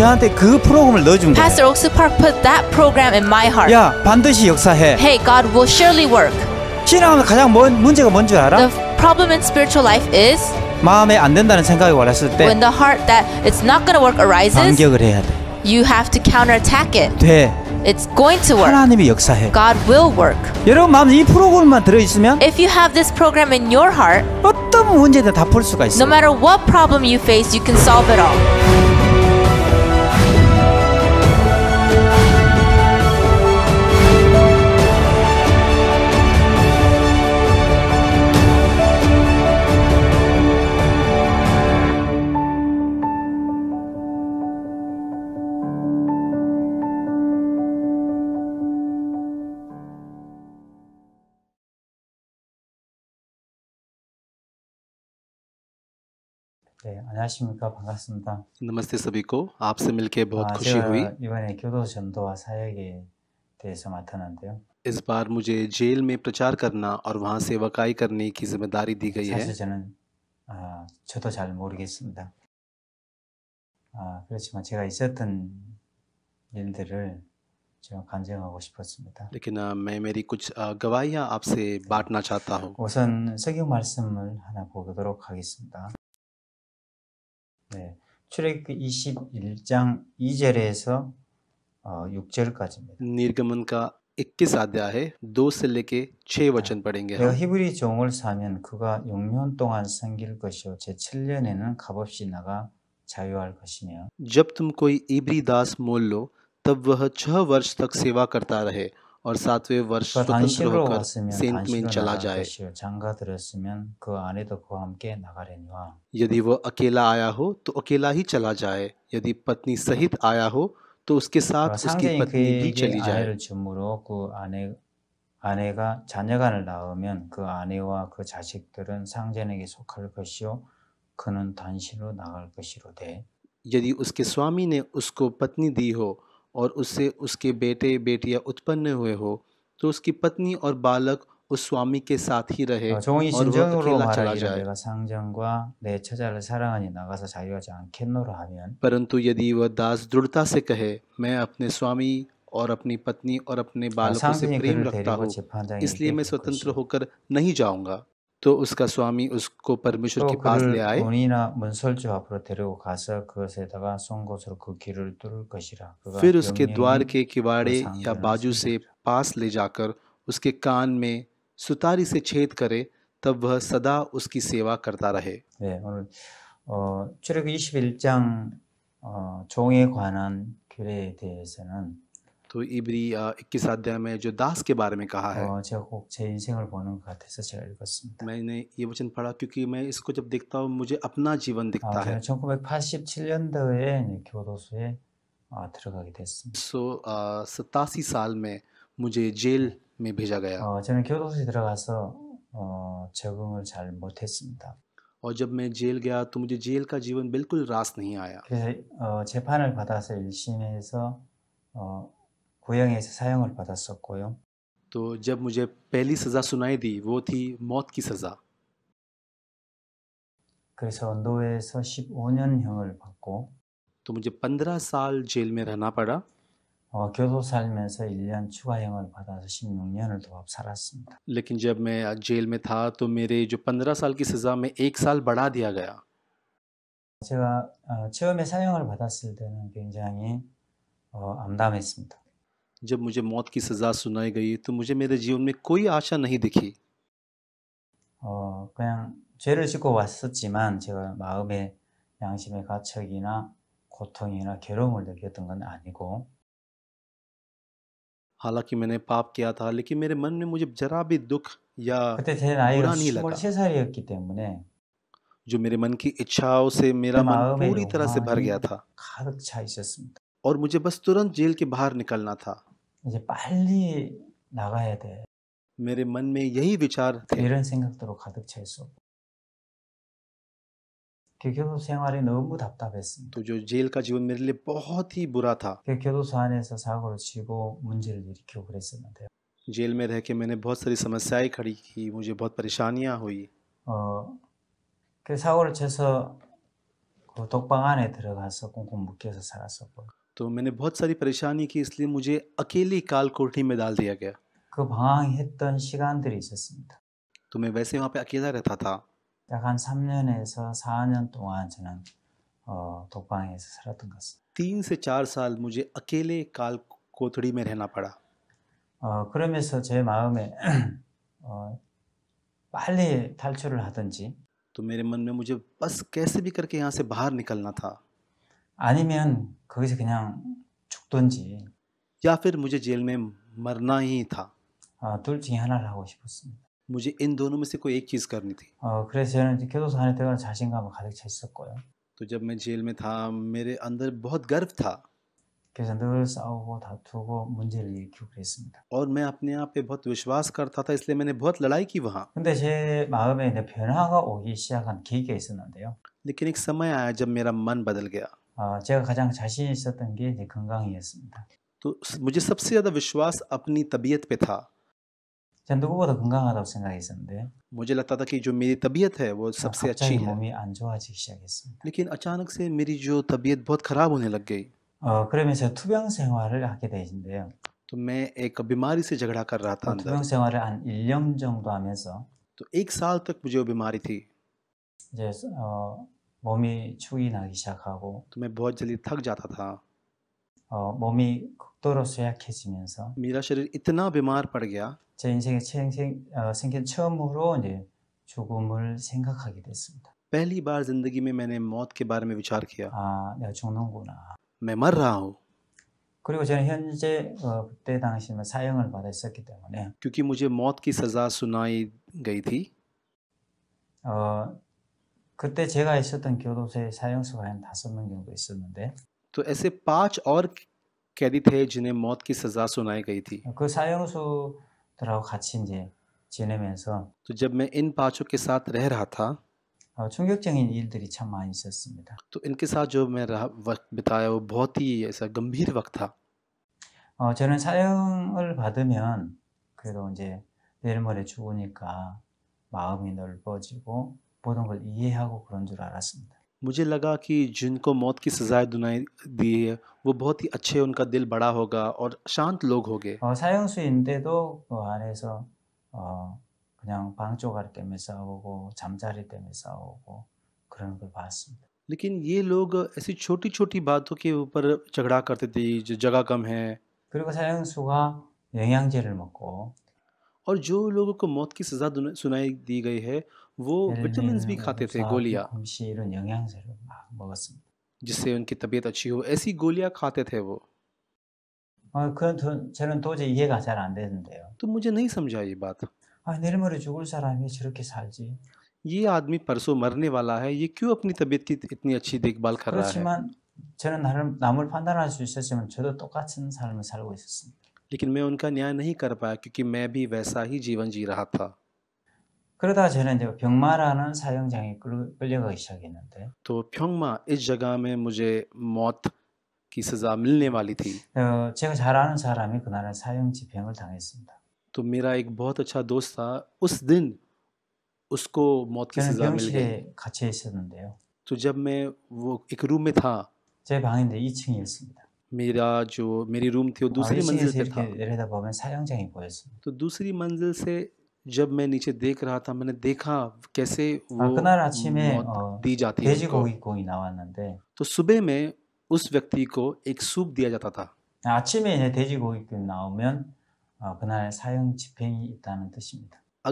저한테 그 프로그램을 넣어준 거예요. Pastor Oaks Park put that program in my heart. 야 반드시 역사해. Hey, God will surely work. 신앙하면 가장 뭔 문제가 뭔줄 알아? The problem in spiritual life is 마음에 안 된다는 생각이 왔을 때 when the heart that it's not going to work arises 반격을 해야 돼. You have to counterattack it. 돼. It's going to work. 하나님이 역사해. God will work. 여러분 마음 이 프로그램만 들어 있으면 If you have this program in your heart 어떤 문제든 다 풀 수가 있어. No matter what problem you face, you can solve it all. 안녕하십니까 반갑습니다. नमस्ते सभी को आपसे 이번에 교도 전도와 사역에 대해서 맡았는데요. इस बार मुझे jail में प्रचार करना और वहाँ सेवकाई करने की जिम्मेदारी दी गई है. 사실 저는 아, 저도 잘 모르겠습니다. 아, 그렇지만 제가 있었던 일들을 제가 간증하고 싶었습니다. लेकिन मैं मेरी कुछ गवाहियां आपसे बांटना चाहता हूं. 우선 성경 말씀을 하나 보도록 하겠습니다. 네. 출애굽기 21장 2절에서 어, 6절까지입니다. निर्गमन का 21 अध्याय है 2 से लेके 6 वचन पढ़ेंगे 내가 히브리 종을 사면 그가 6년 동안 섬길 것이요 제 7년에는 값없이 나가 자유할 것이며 जब तुम कोई इब्री दास मोल लो तब वह छह वर्ष तक सेवा करता रहे और सातवें वर्ष स्वतंत्र होकर सेंट में चला जाए यदि वह अकेला आया हो तो अकेला ही चला जाए यदि पत्नी सहित आया हो तो उसके साथ उसकी पत्नी भी चली जाए यदि उसके स्वामी ने उसको पत्नी दी हो और उससे उसके बेटे बेटियां उत्पन्न हुए हो तो उसकी पत्नी और बालक उस स्वामी के साथ ही रहे हाँ, और परंतु यदि वह दास दृढ़ता से कहे मैं अपने स्वामी और अपनी पत्नी और अपने हाँ, बालकों से प्रेम रखता हूँ इसलिए मैं स्वतंत्र होकर नहीं जाऊंगा तो उसका स्वामी उसको परमेश्वर के पास ले आए फिर उसके द्वार के किवाड़े या बाजू से पास ले जाकर उसके कान में सुतारी से छेद करे तब वह सदा उसकी सेवा करता रहे 네, 어, 종에 관한 규례에 대해서는 또 이브리 21 में जो दास के बारे में कहा है 어, 제가 꼭제 인생을 보는 것 같아서 제가 읽었습니다. मैंने ये वचन पढ़ा क्योंकि मैं इसको जब देखता हूँ मुझे अपना जीवन दिखता 아, है. 1987년도에 교도소에 아, 들어가게 됐습니다. So 아, 87 साल में मुझे जेल में भेजा गया. 어, 저는 교도소에 들어가서 어, 적응을 잘 못했습니다. और जब मैं जेल गया तो मुझे जेल का जीवन बिल्कुल रास नहीं आया. 그래서 어, 재판을 받아서 일심에서 어, 고향에서 사형을 받았었고요. तो जब म पहली सजा सुनाई दी वो थी मौत की सजा 그래서 언도에서 15년형을 받고 तो म 15 स जेल म े रहना पड़ा 어, 교도 살면서 1년 추가형을 받아서 16년을 도 살았습니다. लेकिन जब मैं जेल म े था तो मेरे जो 15 स की सजा में ए साल बढ़ा दिया गया 제가 어, 처음에 사형을 받았을 때는 굉장히 어, 암담했습니다. जब मुझे मौत की सज़ा सुनाई गई तो मुझे मेरे जीवन में कोई आशा नहीं दिखी हालांकि मैंने पाप किया था लेकिन मेरे मन में मुझे जरा भी दुख या बुरा नहीं लगा जो मेरे मन की इच्छाओं से मेरा मन पूरी तरह से भर गया था और मुझे बस तुरंत जेल के बाहर निकलना था 이제 빨리 나가야 돼. मेरे मन में यही विचार थे 이런 생각들로 가득 차 있었고 그 교도 생활이 너무 답답했습니다. तो जो जेल का जीवन मेरे लिए बहुत ही बुरा था. 그 교도소 안에서 사고를 치고 문제를 일으키고 그랬었는데요. जेल में रह के मैंने बहुत सारी समस्याएं खड़ी की मुझे बहुत परेशानियां हुई 어, 그 사고를 쳐서 그 독방 안에 들어가서 꽁꽁 묶여서 살았었고 तो मैंने बहुत सारी परेशानी की इसलिए मुझे अकेली काल कोठी में डाल दिया गया हाँ, तो तो मैं वैसे वहाँ पे अकेला रहता था हाँ, तो तो तीन से चार साल मुझे अकेले काल कोठरी में रहना पड़ा 어, 그러면서 제 마음에 어, 빨리 탈출을 하든지 또 मेरे मन में मुझे बस कैसे भी करके यहाँ से बाहर निकलना था 아니면 거기서 그냥 죽든지 या फिर मुझे जेल में मरना ही था 어, 둘 중에 하나를 하고 싶었습니다. मुझे इन दोनों में से कोई एक चीज़ करनी थी 어, 그래서 저는 이제 교도소 안에 들어가는 자신감을 가득 차 있었고요. तो जब मैं जेल में था मेरे अंदर बहुत गर्व था 그래서 늘 싸우고 다투고 문제를 일으키고 그랬습니다. और मैं अपने आप पे बहुत विश्वास करता था इसलिए मैंने बहुत लड़ाई की वहाँ 근데 제 마음에 이제 변화가 오기 시작한 계기가 있었는데요. लेकिन एक समय आया जब मेरा मन बदल गया 제가 가장 자신 있었던 게 이제 건강이었습니다. 또 무지 सबसे ज्यादा विश्वास अपनी तबीयत पे था 전 누구보다 건강하다고 생각했었는데 무지 लगता कि जो मेरी तबीयत है वो सबसे अच्छी है 몸이 안 좋아지기 시작했습니다. लेकिन अचानक से मेरी जो तबीयत बहुत खराब होने लग गई 어, 그러면서 투병 생활을 하게 되신데요. तो मैं एक बीमारी से झगड़ा कर रहा था 투병 생활을 한 1년 정도 하면서 तो एक साल तक मुझे वो बीमारी थी 이제 어, 몸이 축이 나기 시작하고 तो मैं ब ह 어, 몸이 극도로 쇠약해지면서 제 인생에 생, 어, 생긴 처음으로 이제 죽음을 생각하게 됐습니다. 뭐 아, 내가 죽는구나. 그리고 저는 현재 어, 그때 당시에 사형을 받았었기 때문에 뭐 어, 그때 제가 있었던 교도소에 사형수가 한 다섯 명 정도 있었는데 त ऐसे पांच और कैदी थे जिन्हें मौत की सजा सुनाई गई थी 그 사형수들하고 같이 이제 지내면서 त जब मैं इन पांचों के साथ रह रहा था 어, 충격적인 일들이 참 많이 있었습니다. त इनके साथ जो मैं व क बिताया वो बहुत ही ऐसा गंभीर वक्त था 어, 저는 사형을 받으면 그래도 이제 내일 모레 죽으니까 마음이 넓어지고 보던 걸 이해하고 그런 줄 알았습니다. 무제 लगा कि जिनको मौत की सजाए दुनाई दी है वो बहुत ही अच्छे उनका दिल बड़ा होगा और शांत लोग होंगे 어, 사형수인데도 그 안에서 어, 그냥 방조갈 때문에 싸우고 잠자리 때문에 싸우고 그런 걸 봤습니다. लेकिन ये लोग ऐसी छोटी छोटी बातों के ऊपर झगड़ा करते थे जो जगह कम है 그리고 사형수가 영양제를 먹고 और जो लोगों को मौत की सजा सुनाई दी गई है वो विटामिन भी खाते थे गोलियाँ जिससे उनकी तबीयत अच्छी हो ऐसी गोलियाँ खाते थे वो तो मुझे नहीं समझा ये बात ये आदमी परसों मरने वाला है ये क्यों अपनी तबीयत की इतनी अच्छी देखभाल कर रहा है लेकिन मैं उनका न्याय नहीं कर पाया क्योंकि मैं भी वैसा ही जीवन जी रहा था 그러다 저는 이제 병마라는 사형장에 끌려가기 시작했는데 तो 마 इस जगह में मुझे मौत 어, 제가 잘 아는 사람이 그날은 사형 집행을 당했습니다. तो म े बहुत अच्छा दोस्त था उस दिन उसको मौत की सजा मिल गई 병실 있었는데요. त जब मैं वो एक रूम में था 제 방인데 2층이었습니다. मेरा जो थी वो दूसरी मंजिल पे था 내려다 보면 사형장이 보였습니다. त दूसरी मंजिल से जब मैं नीचे देख रहा था मैंने देखा कैसे वो मौत दी जाती है को, तो सुबह में उस व्यक्ति को एक सूप दिया जाता था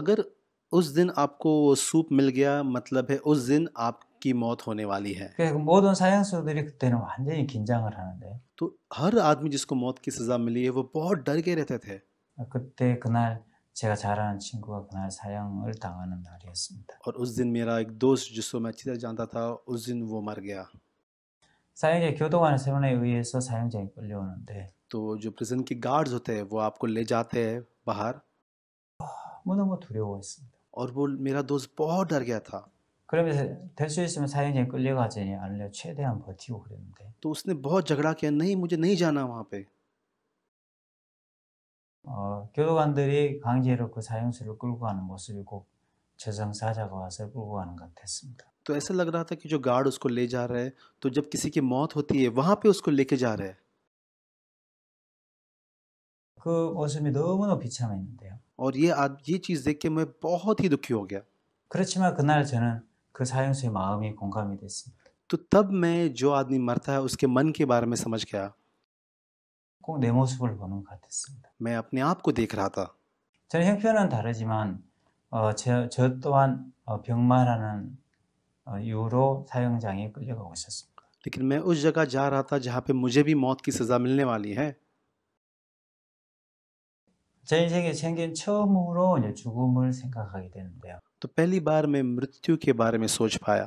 अगर उस दिन आपको वो सूप मिल गया मतलब है उस दिन आपकी मौत होने वाली है. तो हर आदमी जिसको मौत की सजा मिली है वो बहुत डर के रहते थे. 그때 그날 제가 잘 아는 친구가 그날 사형을 당하는 날이었습니다. और उस दिन मेरा एक दोस्त जिसको मैं अच्छी तरह जानता था उस दिन वो मर गया 사형제 교도관의 세원에 의해서 사형장에 끌려오는데 तो जो प्रिजन के गार्ड्स होते हैं वो आपको ले जाते हैं बाहर 너무너무 두려워했습니다. और वो मेरा दोस्त बहुत डर गया था 그러면서 될수 있으면 사형장에 끌려가지 않으려 최대한 버티고 그랬는데 तो उसने बहुत झगड़ा किया नहीं मुझे नहीं जाना वहां पे 어, 교도관들이 강제로 그 사형수를 끌고 가는 모습이 꼭 재성사자가 와서 끌고 가는 것 같았습니다. तो ऐसा लग रहा था कि जो गार्ड उसको ले जा रहे हैं तो जब किसी की मौत होती है वहां पे उसको लेके जा रहे हैं 그 모습이 너무나 비참했는데요. और ये आ, ये चीज देख के मैं बहुत ही दुखी हो गया 그렇지만 그날 저는 그 사형수의 마음이 공감이 됐습니다. तो तब मैं जो आदमी मरता है उसके मन के बारे में समझ गया 꼭내 모습을 보는 것 같았습니다. मैं अपने आप को 저는 형편은 다르지만 어, 저, 저 또한 어, 병마라는 어, 이유로 사형장에 끌려가고 있었습니다. लेकिन मैं उस जगह जा रहा था जहाँ प 제 인생에 생긴 처음으로 이제 죽음을 생각하게 되는데요. तो पहली बार मैं मृत्यु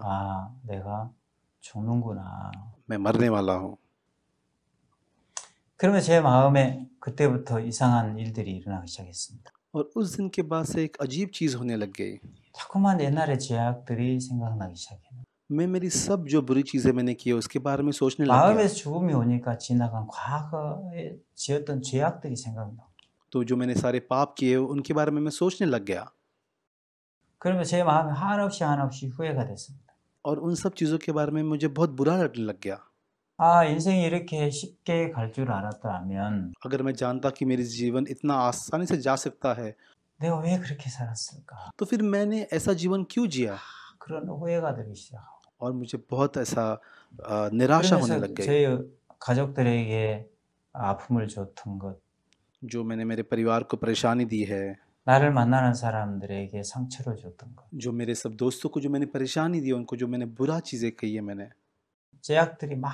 아, 내가 죽는구나. मैं मरने 그러면 제 마음에 그때부터 이상한 일들이 일어나기 시작했습니다. और उस दिन के बाद से एक अजीब चीज होने लग गई 자꾸만 옛날의 죄악들이 생각나기 시작해요. मैं मेरी सब जो बुरी चीजें मैंने की है उसके बारे में सोचने लग गया मा음에서 죽음이 오니까 지나간 과거에 지었던 죄악들이 생각나. तो जो मैंने सारे पाप किए उनके बारे में मैं सोचने लग गया 그러면 제 마음이 한없이 한없이 후회가 됐습니다. और उन सब चीजों के बारे में मुझे बहुत बुरा लगने लग गया 아, 인생이 이렇게 쉽게 갈줄 알았다면 अगर मैं जानता कि मेरी जीवन इतना आसानी से जा सकता है 내가 왜 그렇게 살았을까? तो फिर मैंने ऐसा जीवन क्यों जिया 그런 후회가 되기 시작. और मुझे बहुत ऐसा निराशा होने लग गई 저희 가족들에게 아픔을 줬던 것, जो मैंने मेरे परिवार को परेशानी दी है 나를 만나는 사람들에게 상처를 줬던 것, जो मेरे सब दोस्तों को जो मैंने परेशानी दी उनको जो मैंने बुरा चीज़ें कही है मैंने 제약들이 막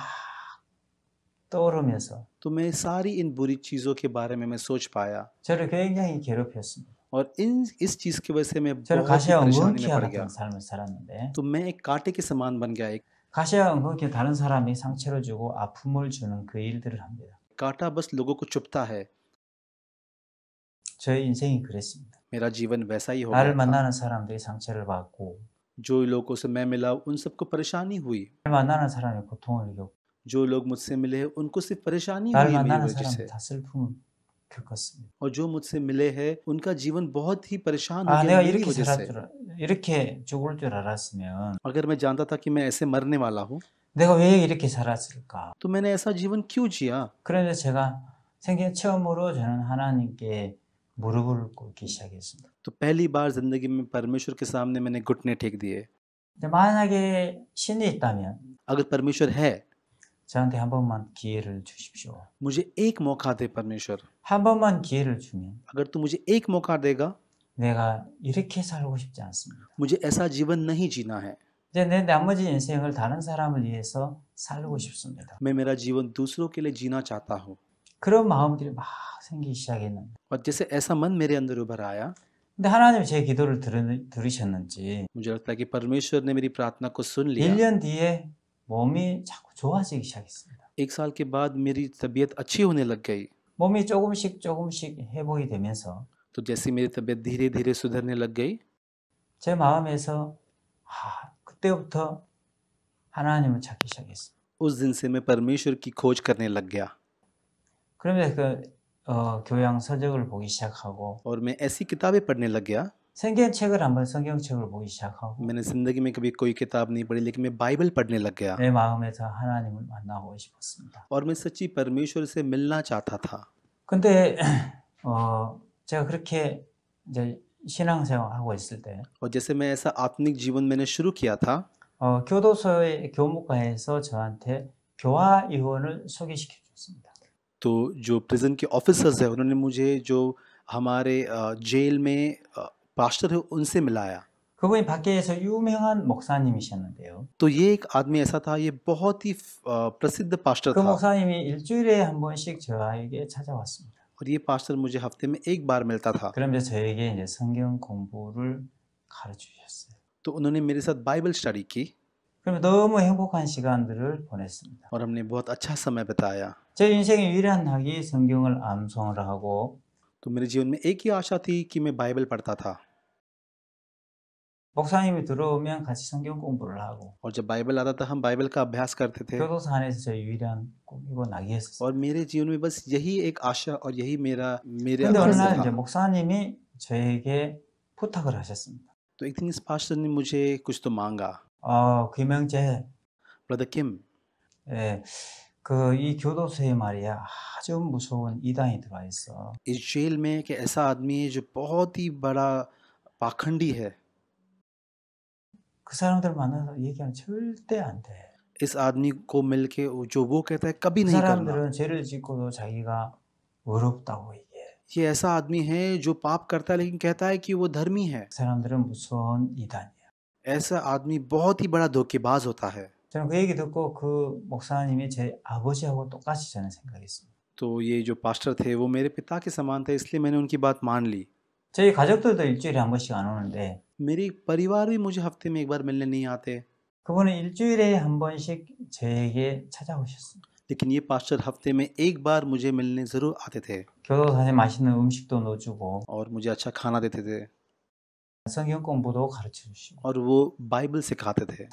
떠오르면서 तो मैं सारी इन बुरी चीजों के बारे में मैं सोच पाया 저를 굉장히 괴롭혔습니다. और इन इस चीज की वजह से मैं बहुत ही परेशानी में पड़ गया. 삶을 살았는데 तो मैं एक कांटे के समान बन गया एक 가시왕은 그렇게 다른 사람이 상처를 주고 아픔을 주는 그 일들을 합니다. कांटा बस लोगों को चुपता है. 저의 인생이 그랬습니다. मेरा जीवन वैसा ही हो गया. 나를 만나는 사람들이 상처를 받고 जो लोगों से मैं मिला उन सबको परेशानी हुई जो लोग मुझसे मिले उनको सिर्फ परेशानी और जो मुझसे मिले हैं उनका जीवन बहुत ही परेशान हो हाँ, गया तो, तो हाँ। अगर मैं जानता था कि मैं ऐसे मरने वाला हूँ देखो ये इरके 살았을까? तो मैंने ऐसा जीवन क्यों जिया? मोरो 제가 हनानी के 저는 को किशा के 시작했습니다. तो पहली बार ज़िंदगी में परमेश्वर के सामने मैंने घुटने टेक दिए अगर परमेश्वर है मुझे एक मौका दे परमेश्वर अगर तू मुझे एक मौका देगा मुझे ऐसा जीवन नहीं जीना है मैं मेरा जीवन दूसरों के लिए जीना चाहता हूँ और जैसे ऐसा मन मेरे अंदर उभर आया 근데 하나님 제 기도를 들으, 들으셨는지 मुझे लगता है कि परमेश्वर ने मेरी प्रार्थना को सुन लिया 1년 뒤에 몸이 자꾸 좋아지기 시작했습니다. एक साल के बाद मेरी तबीयत अच्छी होने लग गई 몸이 조금씩 조금씩 회복이 되면서 तो जैसे मेरी तबीयत धीरे धीरे सुधरने लग गई 제 마음에서 아, 그때부터 하나님을 찾기 시작했어요. उस दिन से मैं परमेश्वर की खोज करने लग गया 그러면서 그 어, 교양 서적을 보기 시작하고 और 책을 한번 성경책을 보기 시작하고 내 마음에서 하나님을 만나고 싶었습니다. 근데 어, 제가 그렇게 이제 신앙생활하고 있을 때 어, 교도소의 교무과에서 저한테 교화 의원을 음. 소개시켜 줬습니다. तो जो प्रिज़न के ऑफिसर्स हैं उन्होंने मुझे जो हमारे जेल में पास्टर है उनसे मिलाया तो ये एक आदमी ऐसा था ये बहुत ही प्रसिद्ध पास्टर था. और ये पास्टर मुझे हफ्ते में एक बार मिलता था. तो उन्होंने मेरे साथ बाइबल स्टडी की. और हमने बहुत अच्छा समय बताया 제 인생의 유일한 낙이 성경을 암송을 하고 तो मेरे जीवन में एक ही आशा थी कि मैं बाइबल पढ़ता था 목사님이 들어오면 같이 성경 공부를 하고 और जब बाइबल आता था हम बाइबल का अभ्यास करते थे 교도소 안에서 제 유일한 꿈이고 낙이었어요. और मेरे जीवन में बस यही एक आशा और यही मेरा मेरे 근데 이제 목사님이 저에게 부탁을 하셨습니다. तो एक दिन इस पास्टर ने मुझे कुछ तो मांगा 어, 김영재 ब्रदर किम 예, 그이 교도소에 말이야 아주 무서운 이단이 들어와 있어. इस जेल में एक ऐसा आदमी है जो बहुत ही बड़ा पाखंडी है 그 사람들 만나서 얘기하면 절대 안 돼. इस आदमी को मिलके जो वो कहता है कभी नहीं करना 사람들은 죄를 짓고도 자기가 의롭다고 얘기해. ये ऐसा आदमी है जो पाप करता है लेकिन कहता है कि वो धर्मी है 사람들은 무서운 이단이야. ऐसा आदमी बहुत ही बड़ा धोखेबाज होता है 저는 그 얘기 듣고 그 목사님이 제 아버지하고 똑같이 저는 생각했습니다. तो ये जो पास्टर थे वो मेरे पिता के समान थे इसलिए मैंने उनकी बात मान ली 저희 가족들도 일주일에 한 번씩 안 오는데 मेरे परिवार भी मुझे हफ्ते में एक बार मिलने नहीं आते 그분은 일주일에 한 번씩 저에게 찾아오셨습니다. लेकिन ये पास्टर हफ्ते में एक बार मुझे मिलने जरूर आते थे 교도소에 और मुझे अच्छा खाना देते थे और वो बाइबल सिखाते थे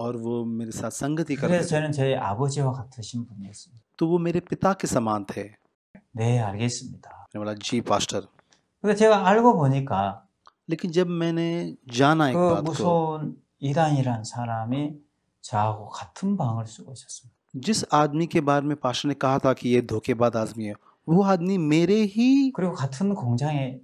और वो मेरे साथ संगति कर रहे थे तो वो मेरे पिता के समान थे बोला जी पास्टर लेकिन जब मैंने जाना एक 그 बात को 무서운 이단이란 사람이 저하고 같은 방을 जिस आदमी के बारे में पास्टर ने कहा था कि ये धोखेबाज आदमी है वो आदमी मेरे ही 그리고 같은 공장에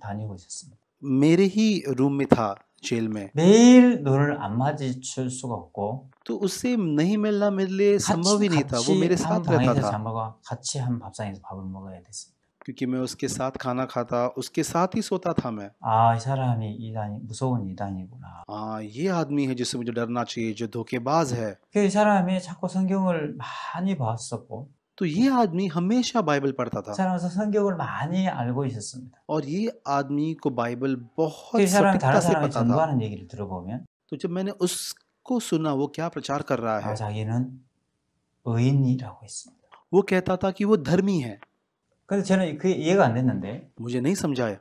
मेरे ही रूम में था जेल में 매일 눈을 안 마주칠 수가 없고 तो उससे नहीं मिलना मेरे लिए संभव ही नहीं था वो मेरे साथ रहता था 잠바가 같이 한 밥상에서 밥을 먹어야 됐습니다. क्योंकि मैं उसके साथ खाना खाता उसके साथ ही सोता था मैं 아, 이 사람이 이단이 무서운 이단이구나. हाँ ये आदमी है जिससे मुझे डरना चाहिए जो धोखेबाज है 그 사람이 자꾸 성경을 많이 봤었고 तो ये आदमी हमेशा बाइबल पढ़ता था और ये आदमी को बाइबल बहुत सटीकता से पता था. तो जब मैंने उसको सुना वो क्या प्रचार कर रहा है वो कहता था कि वो धर्मी है. मुझे नहीं समझाया.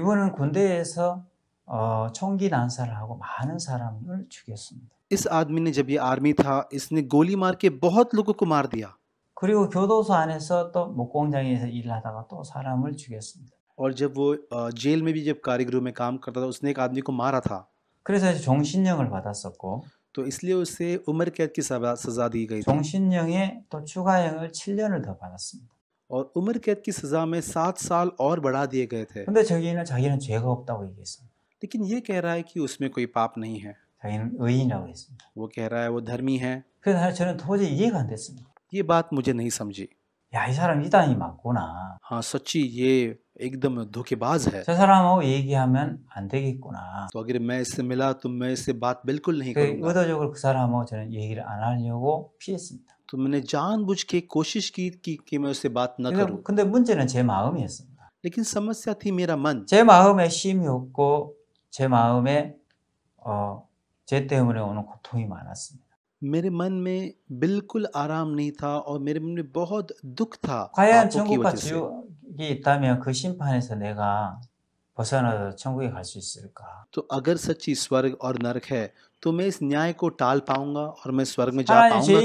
이분은 군대에서 어, 총기 난사를하고 많은 사람을 죽였습니다. इस आदमी ने जब ये आर्मी था इसने गोली मार के बहुत लोगों को मार दिया 그리고 교도소 안에서 또 목공장에서 일하다가 또 사람을 죽였습니다. और जब वो जेल में भी जब कारीगरों में काम करता था उसने एक आदमी को मारा था 그래서 종신형을 받았었고 तो इसलिए उसे उम्र कैद की सजा दी गई 종신형에 또 추가형을 7년을 더 받았습니다. और उम्र कैद की सजा में सात साल और बढ़ा दिए गए थे लेकिन ये कह रहा है कि उसमें कोई पाप नहीं है. वो कह रहा है वो धर्मी है. ये बात म ु 야, 이 사람 이단이 맞구나. हाँ स एकदम धोखेबाज है 저 사람하고 얘기하면 안 되겠구나. तो अगर मैं इससे मिला तो मैं इससे बात बिल्कुल नहीं 그 करूंगा 의도적으로 그 사람하고 저는 얘기를 안 하려고 피했습니다. तो मैंने जानबूझ के कोशिश की कि, कि मैं उससे बात न 그러니까 करूं 근데, 근데 문제는 제 마음이었습니다. लेकिन समस्या थी मेरा मन 제 마음에 쉼이 없고 제 마음에 어, 제 때문에 오는 고통이 많았습니다. मेरे मन में बिल्कुल आराम नहीं था और मेरे मन में बहुत दुख था तो अगर सच्ची स्वर्ग और नरक है तो मैं इस न्याय को टाल पाऊंगा और मैं स्वर्ग में जा हाँ, पाऊंगा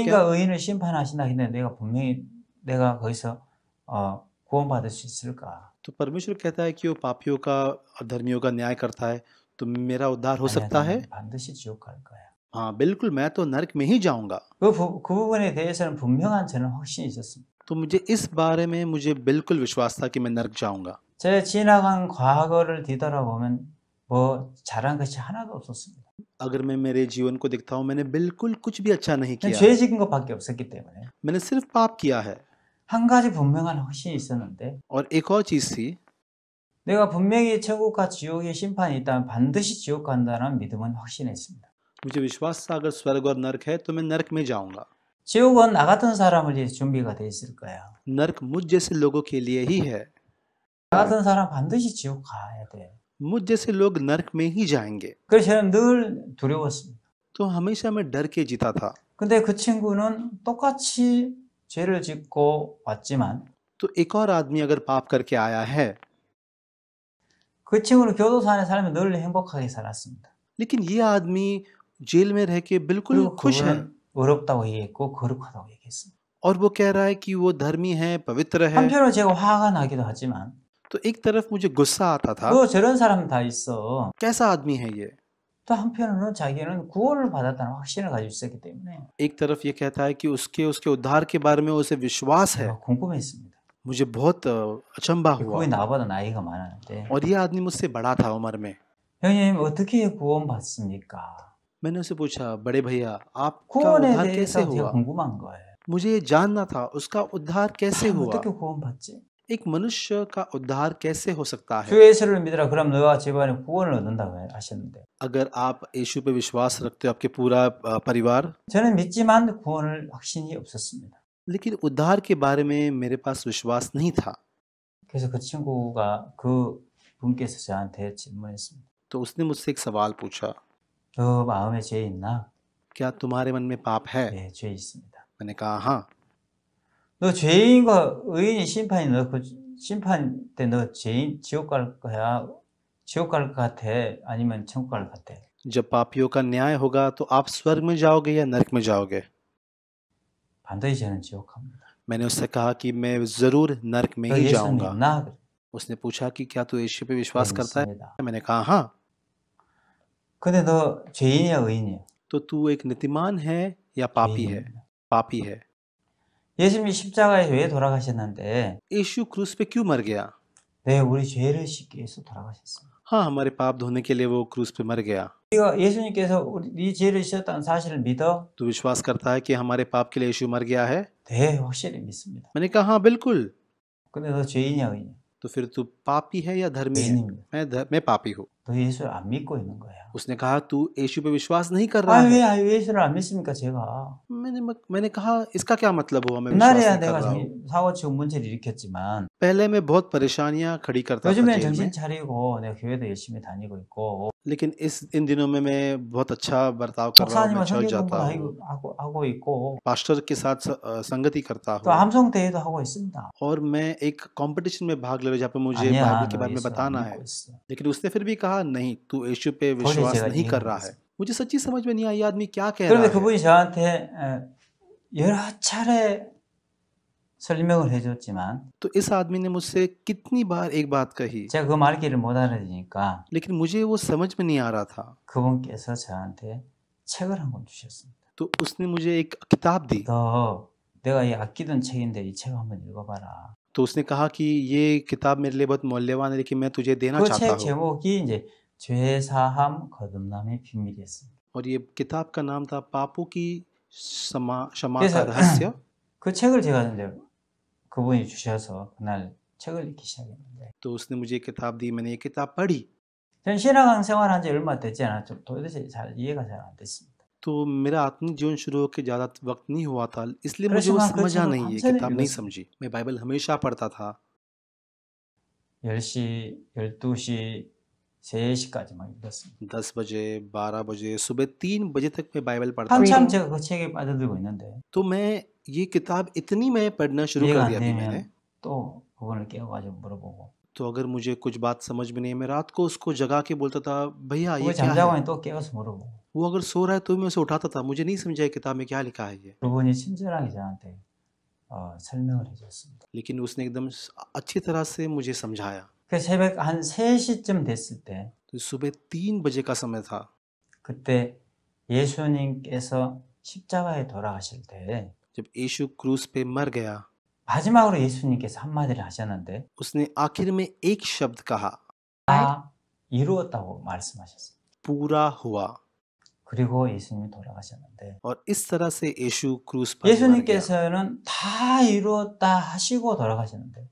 क्या? तो परमेश्वर कहता है कि वो पापियों का और धर्मियों का न्याय करता है तो मेरा उद्धार हो सकता है 반드시 지옥 갈 거야. हाँ बिल्कुल मैं 그, 부, 그 분에 대해서는 분명한 저는 확신이 있었습니다. तो मुझे इस बारे में मुझे ब ि ल ् क ु제 지나간 과거를 뒤돌아보면 뭐 잘한 것이 하나도 없었습니다. अगर मैं मेरे जीवन को देखता हूँ म 죄 지은 것밖에 없었기 때문에 मैंने स ि र 한 가지 분명한 확신이 있었는데 और एक औ 내가 분명히 천국과 지옥의 심판이 있다면 반드시 지옥 간다는 믿음은 확신했습니다. मुझे विश्वास था अगर स्वर्ग और नर्क है तो मैं नर्क में जाऊंगा नर्क मुझ जैसे लोगों के लिए ही है मुझ जैसे लोग नर्क में ही जाएंगे तो हमेशा मैं डर के जीता था तो एक और आदमी अगर पाप करके आया है तो लेकिन ये आदमी जेल में रह के बिल्कुल खुश है और वो कह रहा है कि वो धर्मी है पवित्र है तो, तो एक तरफ मुझे गुस्सा आता था 너 저런 사람 다 있어. कैसा आदमी है ये? तो उन्होंने गोल 자기는 था 받았다는 확신을 가지고 있었기 때문에 एक तरफ ये कहता है कि उसके उसके उद्धार के बारे में उसे विश्वास है. इसमें हाँ, मुझे बहुत अचंबा हुआ. 그분이 나보다 나이가 많았는데 और ये आदमी मुझसे बड़ा था उम्र में. 형님 어떻게 구원 받습니까? मैंने उसे पूछा बड़े भैया आपको उद्धार कैसे हुआ मुझे ये जानना था उसका उद्धार कैसे हुआ तो एक मनुष्य का उद्धार कैसे हो सकता है अगर आप यीशु पे विश्वास रखते हो आपके पूरा परिवार लेकिन उद्धार के बारे में मेरे पास विश्वास नहीं था तो उसने मुझसे एक सवाल पूछा तो 마음에 क्या तुम्हारे मन में पाप है मैंने कहा हाँ तो, तो, तो, तो जब पापियों का न्याय होगा तो आप स्वर्ग में जाओगे या नरक में जाओगे मैंने उससे कहा कि मैं जरूर नरक में ही जाऊंगा उसने पूछा कि क्या तू ईश्वर पे विश्वास करता है मैंने कहा हाँ 근데 너 죄인이야 의인이야? तो तू एक नीतिमान है या पापी है पापी है 예수님이 십자가에서 왜 돌아가셨는데 यीशु क्रूस पे क्यों मर गया 네 우리 죄를 씻기 위해서 돌아가셨어요. हाँ हमारे पाप धोने के लिए वो क्रूस पे मर गया 네가 예수님께서 우리 죄를 씻었다는 사실을 믿어? तू विश्वास करता है कि हमारे पाप के लिए यीशु मर गया है 네 확실히 믿습니다. मैंने कहा हाँ बिल्कुल 근데 너 죄인이야 의인? तो फिर तू पापी है या धर्मी है? मैं मैं पापी हूँ 너 예수를 안 믿고 있는 गया उसने कहा तू यीशु पे विश्वास नहीं कर रहा है आई 아, 예수를 का 제가? मैंने मैंने कहा इसका क्या मतलब हुआ मैं विश्वास नहीं कर रहा हूँ. 사고 치고 문제를 일으켰지만 पहले मैं बहुत परेशानियां खड़ी करता था मैं ने 정신 तो 내가 में 열심히 को 있고 लेकिन इस इन दिनों में मैं बहुत अच्छा बर्ताव कर तो रहा हूं मैं जाता हूँ 하고, 하고 있고 पास्टर के साथ संगति करता तो हूं तो हम संगते तो हो 있습니다. और मैं एक कंपटीशन में भाग ले रहा हूँ जहाँ पे मुझे बाइबल हाँ हाँ, के बारे में हाँ, बताना है लेकिन उसने फिर भी कहा नहीं तू यीशु पे विश्वास विश्वास नहीं कर रहा है मुझे सच्ची समझ में नहीं आई आदमी क्या कह रहा है 그런데 저한테 여러 차례 설명을 해줬지만 तो इस आदमी ने मुझसे कितनी बार एक बात कही अच्छा, के 그 말귀를 못 알아듣으니까 लेकिन मुझे वो समझ में नहीं आ रहा था 그분께서 저한테 책을 한권 तो उसने मुझे एक किताब दी 너 내가 이 아끼던 책인데 이책 한번 읽어봐라. तो उसने कहा कि ये किताब मेरे लिए बहुत मौल्यवान है लेकिन मैं तुझे देना चाहता अच्छा, हूँ. 제목이 이제 죄사함 거듭남의 비밀이었습니다. और ये किताब का नाम था पापों की 그 책을 제가 그분이 주셔서 그날 책을 읽기 시작했는데 तो उसने मुझे किताब दी मैंने ये किताब पढ़ी 전 신앙 생활한 지 얼마 되지 않았죠. 도대체 잘 이해가 됐습니다. तो मेरा आत्मिक जीवन शुरू होकर ज़्यादा वक्त नहीं हुआ था इसलिए मुझे वो समझा नहीं ये किताब नहीं समझी मैं बाइबल हमेशा पढ़ता था 10시, 12시 दस बजे बारह बजे सुबह तीन बजे तो मैं ये किताब इतनी मैं पढ़ना शुरू कर दिया मैंने तो आवाज तो अगर मुझे कुछ बात समझ में नहीं मैं रात को उसको जगा के बोलता था भैया ये क्या है तो क्या वो अगर सो रहा है तो मैं उसे उठाता था मुझे नहीं समझा किताब में क्या लिखा है ये लेकिन उसने एकदम अच्छी तरह से मुझे समझाया 그 새벽 한 3시쯤 됐을 때 그 그때 예수님께서 십자가에 돌아가실 때 जब यीशु क ् र ू 마지막으로 예수님께서 한마디를 하셨는데 उसने आखिर में एक शब्द कहा 이루었다고 말씀하셨어요. पूरा 그리고 예수님이 돌아가셨는데 और इस तरह से यीशु क्रूस पर 예수님께서는 다 이루었다 하시고 돌아가셨는데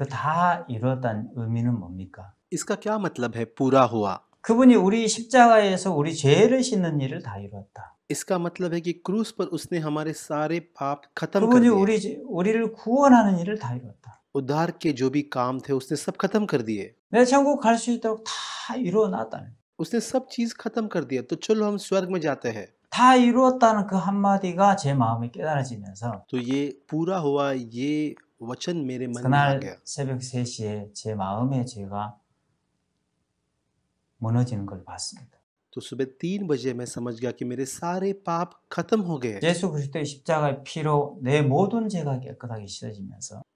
그다 이루었다는 의미는 뭡니까? इसका क्या मतलब है पूरा हुआ 그분이 우리 십자가에서 우리 죄를 씻는 일을 다 이루었다. इसका मतलब है कि क्रूस पर उसने हमारे सारे पाप खत्म कर 그분이 우리 우리를 구원하는 일을 다 이루었다. उद्धार के जो भी काम थे उसने सब खत्म कर दिए 내 천국 갈수 있도록 다 이루어 놨다 उसने सब चीज खत्म कर दिया तो चलो हम स्वर्ग में जाते हैं 다 이루었다는 그 한마디가 제 마음이 깨달아지면서 तो ये पूरा हुआ य वचन मेरे मन में आ गया. तो सुबह तीन बजे मैं समझ गया कि मेरे सारे पाप खत्म हो गए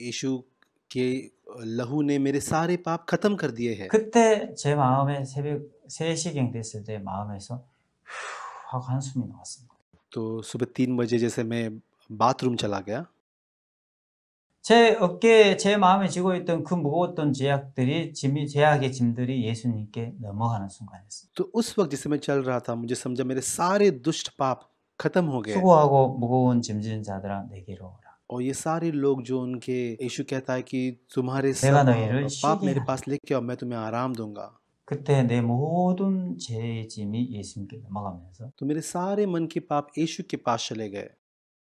यीशु के लहू ने मेरे सारे पाप खत्म कर दिए हैं 그때 제 마음에 새벽 3시경 됐을 때 마음에서 하고 한숨이 나왔습니다. तो सुबह तीन बजे जैसे मैं बाथरूम चला गया 제 어깨에 제 마음에 지고 있던 그 무거웠던 제약들이 짐이 제약의 짐들이 예수님께 넘어가는 순간이었어요. तो उस वक्त जिसमें चल रहा था मुझे समझा मेरे सारे दुष्ट पाप खत्म हो गए. 수고하고 무거운 짐진 자들아 내게로 오라. और ये सारे लोग जो उनके यीशु कहता है कि तुम्हारे सब पाप मेरे पास लेके आओ मैं तुम्हें आराम दूंगा. 그때 내 모든 죄의 짐이 예수님께 넘어가면서 또 मेरे सारे मन के पाप यीशु के पास चले गए.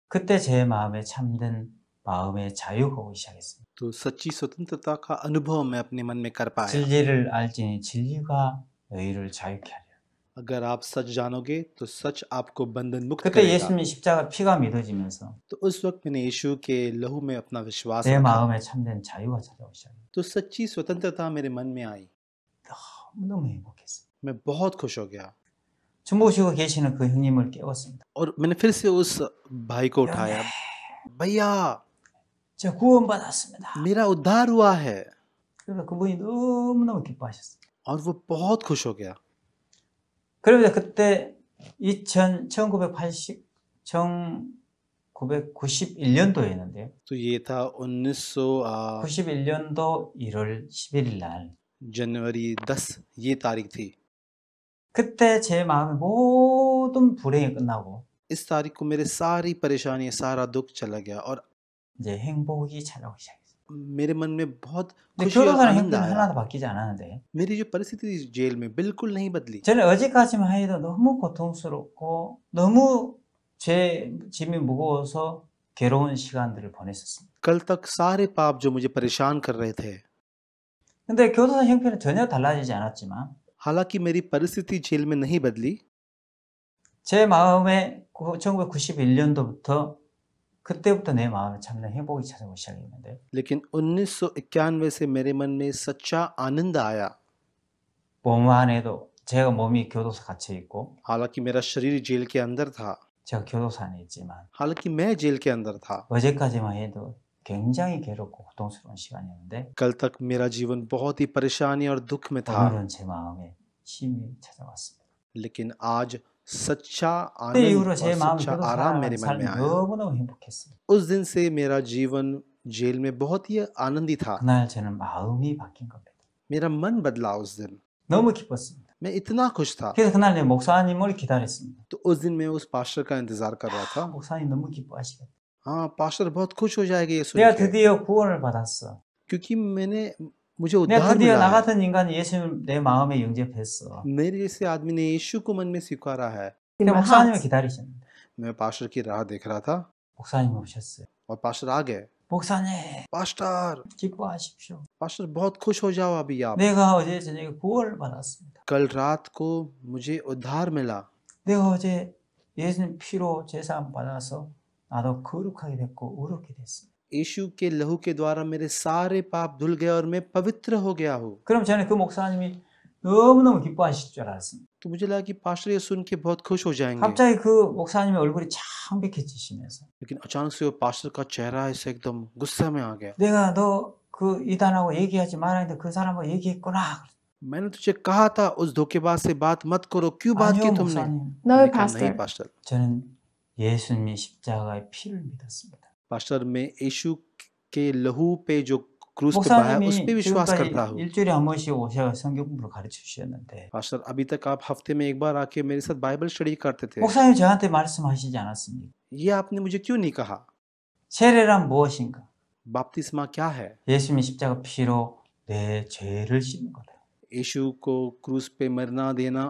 그때 제 마음에 참된 마음의 자유가 오기 시작했습니다. 또 सच्ची स्वतंत्रता अनुभव मैं अपने मन में कर पाया. 진리를 알지니 진리가 너희를 자유케 하리라. अगर आप सच जानोगे तो सच आपको बंधन मुक्त 그때 예수님 십자가 피가 믿어지면서 तो उस वक्त मैंने यीशु के लहू में अपना विश्वास 내 마음에 참된 자유가 찾아오기 시작했어요. तो सच्ची स्वतंत्रता मेरे मन में आई. 너무너무 행복했어요. मैं बहुत खुश हो गया. 중보시고 계시는 그 형님을 깨웠습니다. और मैंने फिर से उस भाई को उठाया. भैया 제가 구원받았습니다. मेरा उद्धार ह 그분이 너무너무 기뻐하셨어요. और वो ब ह ु그러면 그때 2000 1980 1991년도였는데요. तो ये था 1 9 1년도 1월 11일 날 जनवरी 10 ये त ा र 그때 제 마음의 모든 불행이 끝나고 इस तारीख को मेरे स ा चला गया और 이제 행복이 찾아오기 시작했어요. मेरे मन में 하나도 바뀌지 않았는데. म े무거워서 괴로운 시간들을 보냈었습니다. 근데 교도소 형편은 전혀 달라지지 않았지만. हालांकि मेरी प र ि स ्제 마음에 1991년도부터 그때부터 내 마음에 참된 행복이 찾아오기 시작했는데. लेकिन 1991 से मेरे मन में सच्चा आनंद आया. 몸 안에도 제가 몸이 교도소 갇혀 있고. हालांकि मेरा शरीर जेल के अंदर था. 제가 교도소 안에 있지만. हालांकि मैं जेल के अंदर था. 어제까지만 해도 굉장히 괴롭고 고통스러운 시간이었는데. कल तक मेरा जीवन बहुत ही परेशानी और दुख में था. 오늘은 제 마음에 힘이 찾아왔습니다. लेकिन आज सच्चा आनंद और सच्चा आराम मेरे मन में आया उस दिन से मेरा जीवन जेल में बहुत ही आनंदी था मेरा मन बदला उस दिन मैं इतना खुश था तो उस दिन मैं उस पास्टर का इंतजार कर रहा था. हाँ पास्टर बहुत खुश हो जाएगी ये क्योंकि मैंने मुझे उद्धार मिला ना 같은 인간이 예수님 내 마음에 영접했어. मेरे जैसे आदमी ने यीशु को मन में स्वीकारा है 근데 목사님을 기다리셨는데. मैं पास्टर की राह देख रहा था 목사님 오셨어요. और पास्टर आ गए 목사님. पास्टर. 기뻐하십시오. पास्टर बहुत खुश हो जाओ अभी आप. 내가 어제 저녁에 구원을 받았습니다. कल रात को मुझे उद्धार मिला. 내가 어제 예수님 피로 제사함 받아서 나도 거룩하게 됐고 의롭게 됐어. यीशु के लहू के द्वारा मेरे सारे पाप धुल गए और मैं पवित्र हो गया हूँ तो मुझे लगा कि पास्टर ये सुन के बहुत खुश हो जाएंगे लेकिन अचानक से वो पास्टर का चेहरा ऐसे एकदम गुस्सा में आ गया मैंने तुझे कहा था उस धोखेबाज से बात मत करो क्यों बात की तुमने नहीं पास्टर 저는 예수님의 십자가의 피를 믿었습니다. पास्टर में यीशु के लहू पे जो क्रूस है उस पे विश्वास करता हूँ पास्टर अभी तक आप हफ्ते में एक बार आके मेरे साथ बाइबल स्टडी करते थे ये आपने मुझे क्यों नहीं कहा छेरेराम क्या है यशु को क्रूस पे मरना देना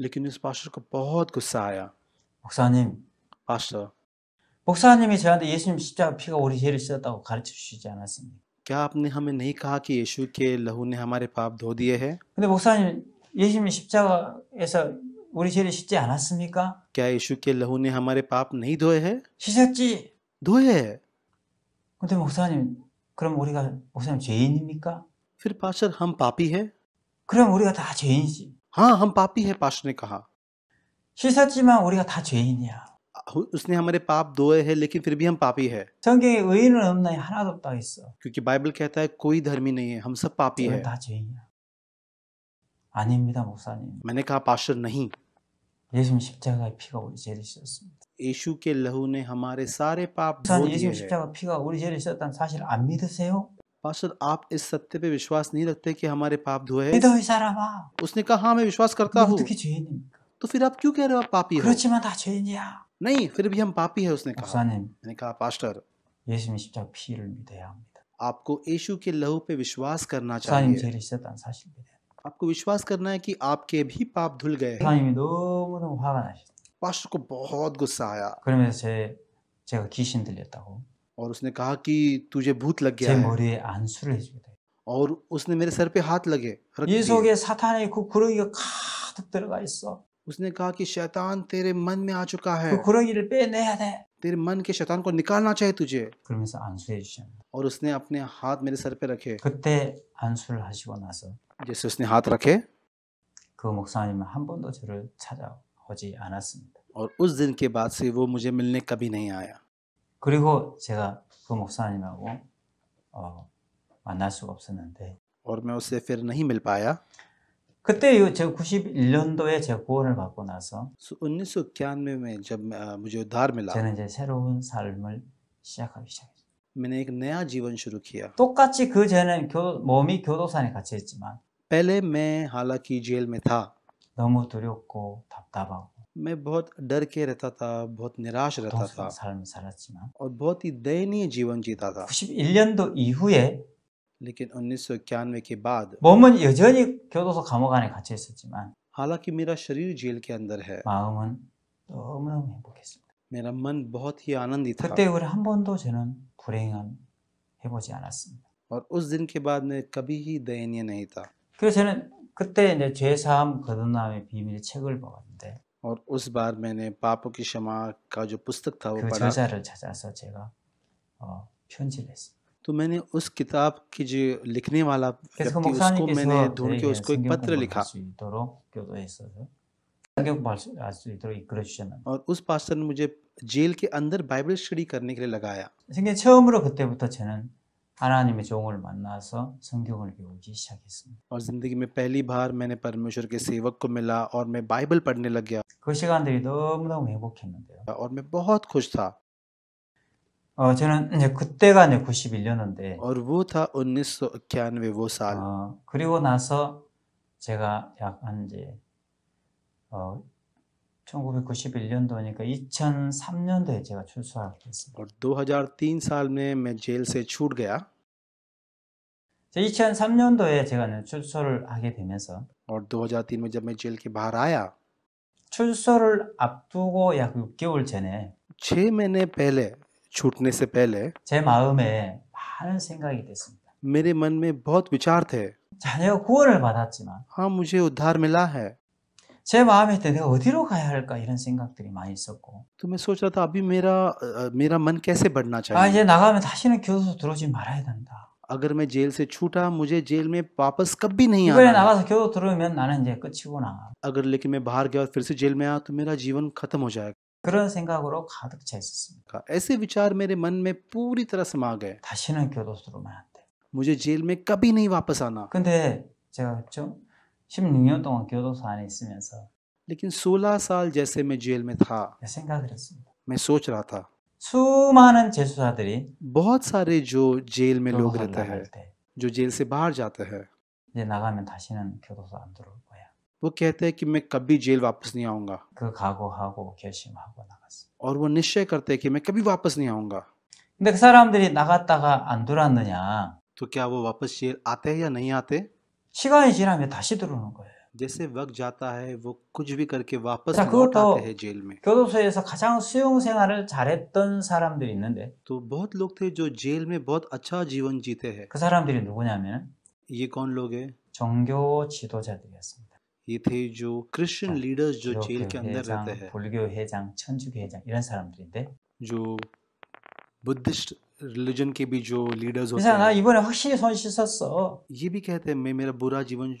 लेकिन इस पास्टर को बहुत गुस्सा आया 목사님, पास्टर 목사님이 저한테 예수님 십자가 피가 우리 죄를 씻었다고 가르쳐 주시지 않았습니까? क्या आपने हमें नहीं कहा कि यीशु के लहू ने हमारे पाप धो दिए हैं 근데 목사님, 예수님이 십자가에서 우리 죄를 씻지 않았습니까? क्या यीशु के लहू ने हमारे पाप नहीं धोए हैं 씻었지. धोए हैं 근데 목사님, 그럼 우리가 목사님 죄인입니까? फिर पास्टर हम पापी हैं 그럼 우리가 다 죄인이지. हाँ हम पापी है पाश ने कहा उसने हमारे पाप दोए हैं लेकिन फिर भी हम पापी है क्योंकि बाइबल कहता है कोई धर्मी नहीं है हम सब पापी है मैंने कहा पाशर नहीं यीशु के लहू ने हमारे सारे पाप धो दिए हैं पास्टर आप इस सत्य पे विश्वास नहीं रखते कि हमारे पाप धोए उसने कहा हाँ मैं विश्वास करता हूँ तो फिर आप क्यों कह रहे हो आप पापी हो नहीं फिर भी हम पापी है उसने कहा मैंने कहा पास्टर आपको यीशु के लहू पे विश्वास करना चाहिए आपको विश्वास करना है कि आपके भी पाप धुल गए पास्टर को बहुत गुस्सा आया और उसने कहा कि तुझे भूत लग गया है और उसने मेरे सर पे हाथ लगे उसने कहा कि शैतान तेरे मन में आ चुका है तेरे मन के शैतान को निकालना चाहिए तुझे और उसने अपने हाथ मेरे सर पे रखे जैसे उसने हाथ रखे और उस दिन के बाद से वो मुझे मिलने कभी नहीं आया 그리고 제가 그 목사님하고 어, 만날 수가 없었는데 그때 제가 91년도에 제 구원을 받고 나서 아, 저는 이제 새로운 삶을 시작하기 시작했어요. 그 똑같이 그 전에 몸이 교도소에 갇혀 있지만 너무 두렵고 답답하고 मैं बहुत डर के रहता था बहुत निराश रहता था और बहुत ही दयनीय जीवन जीता था तो लेकिन उन्नीस के बाद तो हालांकि मेरा शरीर जेल के अंदर है तो मेरा मन बहुत ही आनंदित था. और उस दिन के बाद मैं कभी ही दयनीय नहीं था. 그래서 저는 그때 이제 죄 거듭남의 비밀의 책을 보았는데 और उस बार मैंने पापों की क्षमा का जो पुस्तक था वो पढ़ा तो मैंने उस किताब की जो लिखने वाला उसको मैंने ढूंढ के उसको एक पत्र तो लिखा तो तो और उस पास्टर ने मुझे जेल के अंदर बाइबल स्टडी करने के लिए लगाया 하나님의 종을 만나서 성경을 배우기 시작했습니다. 그 시간들이 너무너무 행복했는데요. 어, 저는 이제 그때가 91년인데. 어, 그리고 나서 제가 약한 이제 어, 1991년도니까 2003년도에 제가 출소하게 됐습니다. और 2003 साल में मैं जेल से छूट गया. 2003년도에 제가 출소를 하게 되면서 और 2003 में जब मैं जेल के बाहर आया 출소를 앞두고 약 6개월 전에 6 महीने पहले छूटने से पहले 제 마음에 많은 생각이 됐습니다. मेरे मन में बहुत विचार थे. 자녀 구원을 받았지만 हाँ मुझे उद्धार मिला है. 제 마음에 대해 내가 어디로 가야 할까 이런 생각들이 많이 있었고. तो मैं सोच 메라 था कैसे बढ़ना चाहिए? 아 이제 나가면 다시는 교도소 들어오지 말아야 된다. अगर मैं जेल से छूटा मुझे जेल में वापस कभी नहीं आना 나가서 교도 들어오면 나는 이제 अगर लेकिन मैं बाहर गया और फिर से जेल में आया तो मेरा जीवन खत्म हो जाएगा. 그런 생각으로 가득 차 있었습니다. ऐसे विचार मेरे मन में पूरी तरह समा गए. 다시는 교도소로 만안 돼. मुझे जेल में कभी नहीं वापस आना. 근데 제가 좀 16년 동안 교도소 안에 있으면서 लेकिन 16 साल जैसे मैं जेल में था 생각을 했습니다. मैं सोच रहा था 수많은 제수사들이 बहुत सारे जो जेल में लोग रहते हैं जो जेल से बाहर जाते हैं 이제 나가면 다시는 교도소 안 들어올 거야. वो कहते हैं कि मैं कभी जेल वापस नहीं आऊंगा 그 각오하고 결심하고 나갔어. और वो निश्चय करते हैं कि मैं कभी वापस नहीं आऊंगा 근데 그 사람들이 나갔다가 안 돌아왔느냐? तो क्या वो वापस जेल आते हैं या नहीं आते 시간이 지나면 다시 들어오는 거예요. जैसे वक्त जाता है वो कुछ भी करके वापस लौट आते हैं जेल में 교도소에서 가장 수용 생활을 잘했던 사람들이 있는데 तो बहुत लोग थे जो जेल में बहुत अच्छा जीवन जीते हैं 그 사람들이 누구냐면 ये कौन लोग हैं 종교 지도자들이었습니다. ये थे जो क्रिश्चियन लीडर्स जो जेल के अंदर रहते हैं 불교 회장, 천주교 회장 이런 사람들인데 जो बुद्धिस्ट रिलीजन के भी जो लीडर्स होते हाँ, हाँ, हैं इवन 이번에 확실히 सस्सो ये भी कहते हैं मैं मेरा बुरा जीवन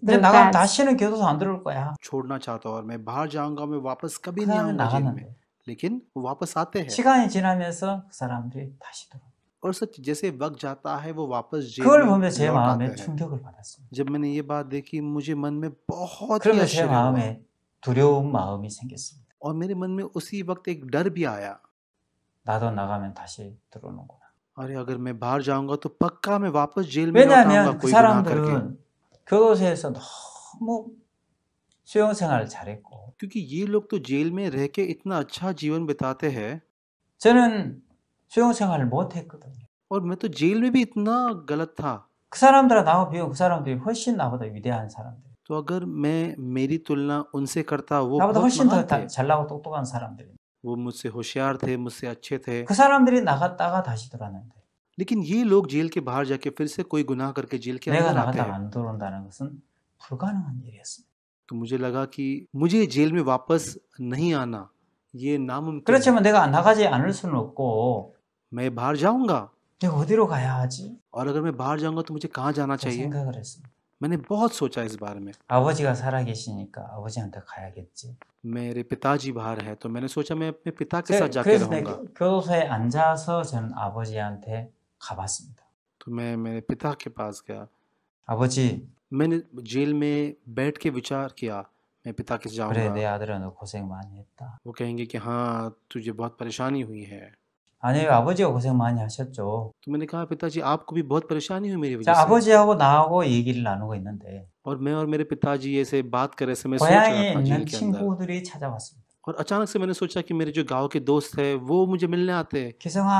근데 나가 다시는 교도소 안 들어올 गया छोड़ना चाहता हूं और मैं बाहर जाऊंगा मैं वापस कभी नहीं हाँ, आऊंगा जेल में. लेकिन वापस आते हैं. 시간이 जिनामेसो 그 사람들이 다시 और सच जैसे वक्त जाता है वो वापस जेल में 보면 제 마음에 충격을 받았어. जब मैंने ये बात देखी मुझे मन में बहुत ही अच्छा आश्चर्य हुआ. 두려운 마음이 생겼습니다. और मेरे मन में उसी वक्त एक डर भी आया. 나도 나가면 다시 들어오는구나. 아니, अगर मैं बाहर जाऊंगा त 왜냐하면 그 사람들은 그곳에서 너무 수용 생활을 잘했고. क्योंकि ये लोग तो जेल में रह 저는 수용 생활을 못 했거든요. और 어, मैं तो जेल म े그 사람들아 나와 비교 그 사람들이 훨씬 나보다 위대한 사람들. त अगर मैं मेरी तुलना उनसे करता वो 나보다 훨씬 더잘 나고 똑똑한 사람들 वो मुझसे होशियार थे मुझसे अच्छे थे लेकिन ये लोग जेल के बाहर जाके फिर से कोई गुनाह करके जेल के अंदर आते तो मुझे लगा कि मुझे जेल में वापस नहीं आना ये नामुमकिन है। मैं बाहर जाऊंगा और अगर मैं बाहर जाऊंगा तो मुझे कहाँ जाना चाहिए मैंने बहुत सोचा इस बारे में 아버지가 살아 계시니까 खाया 가야겠지. मेरे पिताजी बाहर है तो मैंने सोचा मैं अपने पिता के साथ जाके 그래서 내가 रहूंगा 교도소에 앉아서 저는 아버지한테 가봤습니다. तो मैं मेरे पिता के पास गया 아버지, मैंने जेल में बैठ के विचार किया मैं पिता के क래 내 जाऊंगा 아들은 너 고생 많이 했다. वो कहेंगे कि हाँ तुझे बहुत परेशानी हुई है 아니 아버지가 고생 많이 하셨죠. कहा पिताजी आपको भी बहुत परेशानी हुई मेरी वजह से 아버지하고 나하고 얘기를 나누고 있는데 और मैं और मेरे पिताजी से बात कर रहे समय 고향에 있는 친구들이 찾아왔습니다. और अचानक से मैंने सोचा कि मेरे जो गांव के दोस्त है वो मुझे मिलने आते हैं 기성아,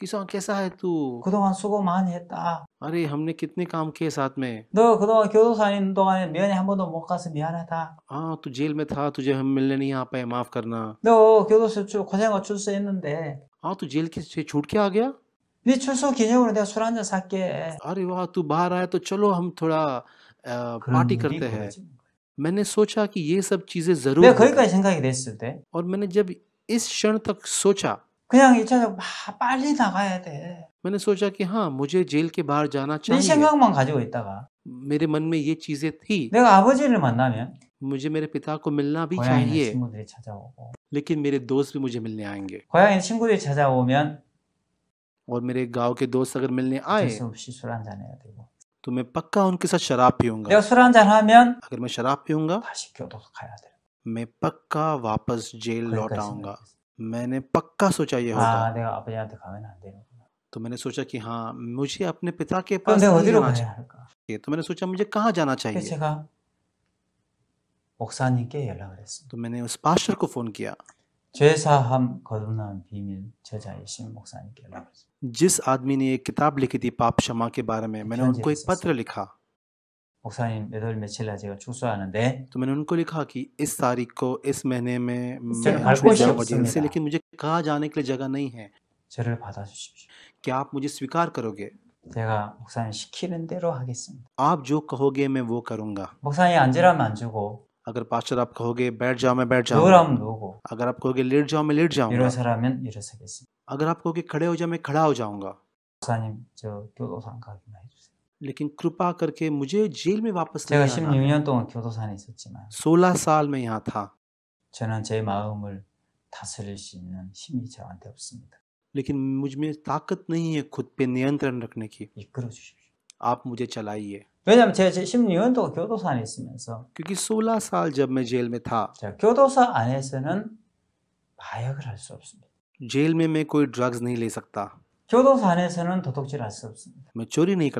किसान कैसा है तू कुदोवान सुगो मान हेता अरे हमने कितने काम किए साथ में 너 그동안 교도소에 있는 हम तो मौका से 못 가서 था हाँ तू जेल में था तुझे हम मिलने नहीं आ पाए माफ करना 너 교도소 출 고생 어쩔 수 इन्दे हाँ तू जेल से छूट के आ गया अरे वाह तू बाहर आया तो चलो हम थोड़ा हाँ, पार्टी करते हैं मैंने सोचा कि ये सब चीजें जरूर और मैंने जब इस क्षण तक सोचा हाँ, मैंने सोचा कि हाँ मुझे जेल के बाहर जाना चाहिए मेरे मन में ये चीजें थी मुझे मेरे पिता को मिलना भी चाहिए लेकिन मेरे दोस्त भी मुझे मिलने आएंगे और मेरे गांव के दोस्त अगर मिलने आए तो मैं पक्का उनके साथ शराब पीऊंगा अगर मैं शराब पीऊंगा मैं पक्का वापस जेल लौट आऊंगा मैंने पक्का सोचा ये हाँ, होगा तो मैंने सोचा कि हाँ मुझे अपने पिता के पास तो मैंने सोचा मुझे कहाँ जाना चाहिए 목사님께 연락을 했습니다. 또 मैंने उस पास्टर को फोन किया. 죄 사함 거듭난 비밀 제자이신 목사님께 연락을 했습니다. जिस आदमी ने एक किताब लिखी थी पाप क्षमा के बारे में मैंने हाँ उनको एक हाँ हाँ पत्र लिखा. 목사님 몇월 며칠날 제가 출소하는데 तो मैंने उनको लिखा कि इस तारीख को इस महीने में मैं जाऊंगा से लेकिन मुझे कहा जाने के लिए जगह नहीं है 저를 받아 क्या आप मुझे स्वीकार करोगे? 제가 목사님 시키는 대로 하겠습니다. आप जो कहोगे मैं वो करूंगा. 목사님 앉으라면 앉고 अगर पास्टर आप कहोगे बैठ जाओ मैं बैठ जाऊंगा अगर आप कहोगे लेट जाओ मैं लेट जाऊंगा अगर आप कहोगे खड़े हो जाओ मैं खड़ा हो जाऊंगा लेकिन कृपा करके मुझे जेल में वापस ले आना तो तो सोलह साल में यहाँ था तो। लेकिन मुझ में ताकत नहीं है खुद पे नियंत्रण रखने की आप मुझे चलाइए 왜냐하면 제가 16년도 교도소 안에 있으면서 क ् 16 साल जब म ै 자, 교도소 안에서는 마약을 할 수 없습니다. जेल में मैं कोई ड ् 교도소 안에서는 도둑질 할 수 없습니다. मैं चोरी न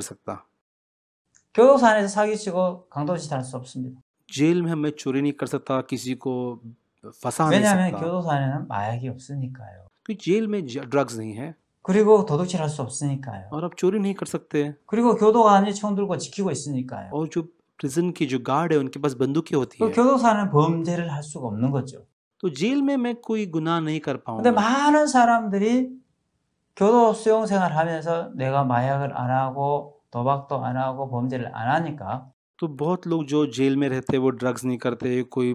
교도소 안에서 사기치고 강도짓 할수 없습니다. जेल में मैं चोरी न ह ी 왜냐하면 교도소 안에는 마약이 없으니까요. क्योंकि 그 जेल 그리고 도둑질할 수 없으니까요. और आप चोरी नहीं कर सकते 그리고 교도가 안에 총 들고 지키고 있으니까요. और जो प्रिजन की जो गार्ड है उनके पास बंदूकें होती 그 है 교도소는 범죄를 할 수가 없는 거죠. तो जेल में मैं कोई गुनाह नहीं कर 근데 पाऊंगा 많은 사람들이 교도 수용 생활하면서 내가 마약을 안 하고 도박도 안 하고 범죄를 안 하니까 तो बहुत लोग जो जेल में रहते हैं वो ड्रग्स नहीं करते कोई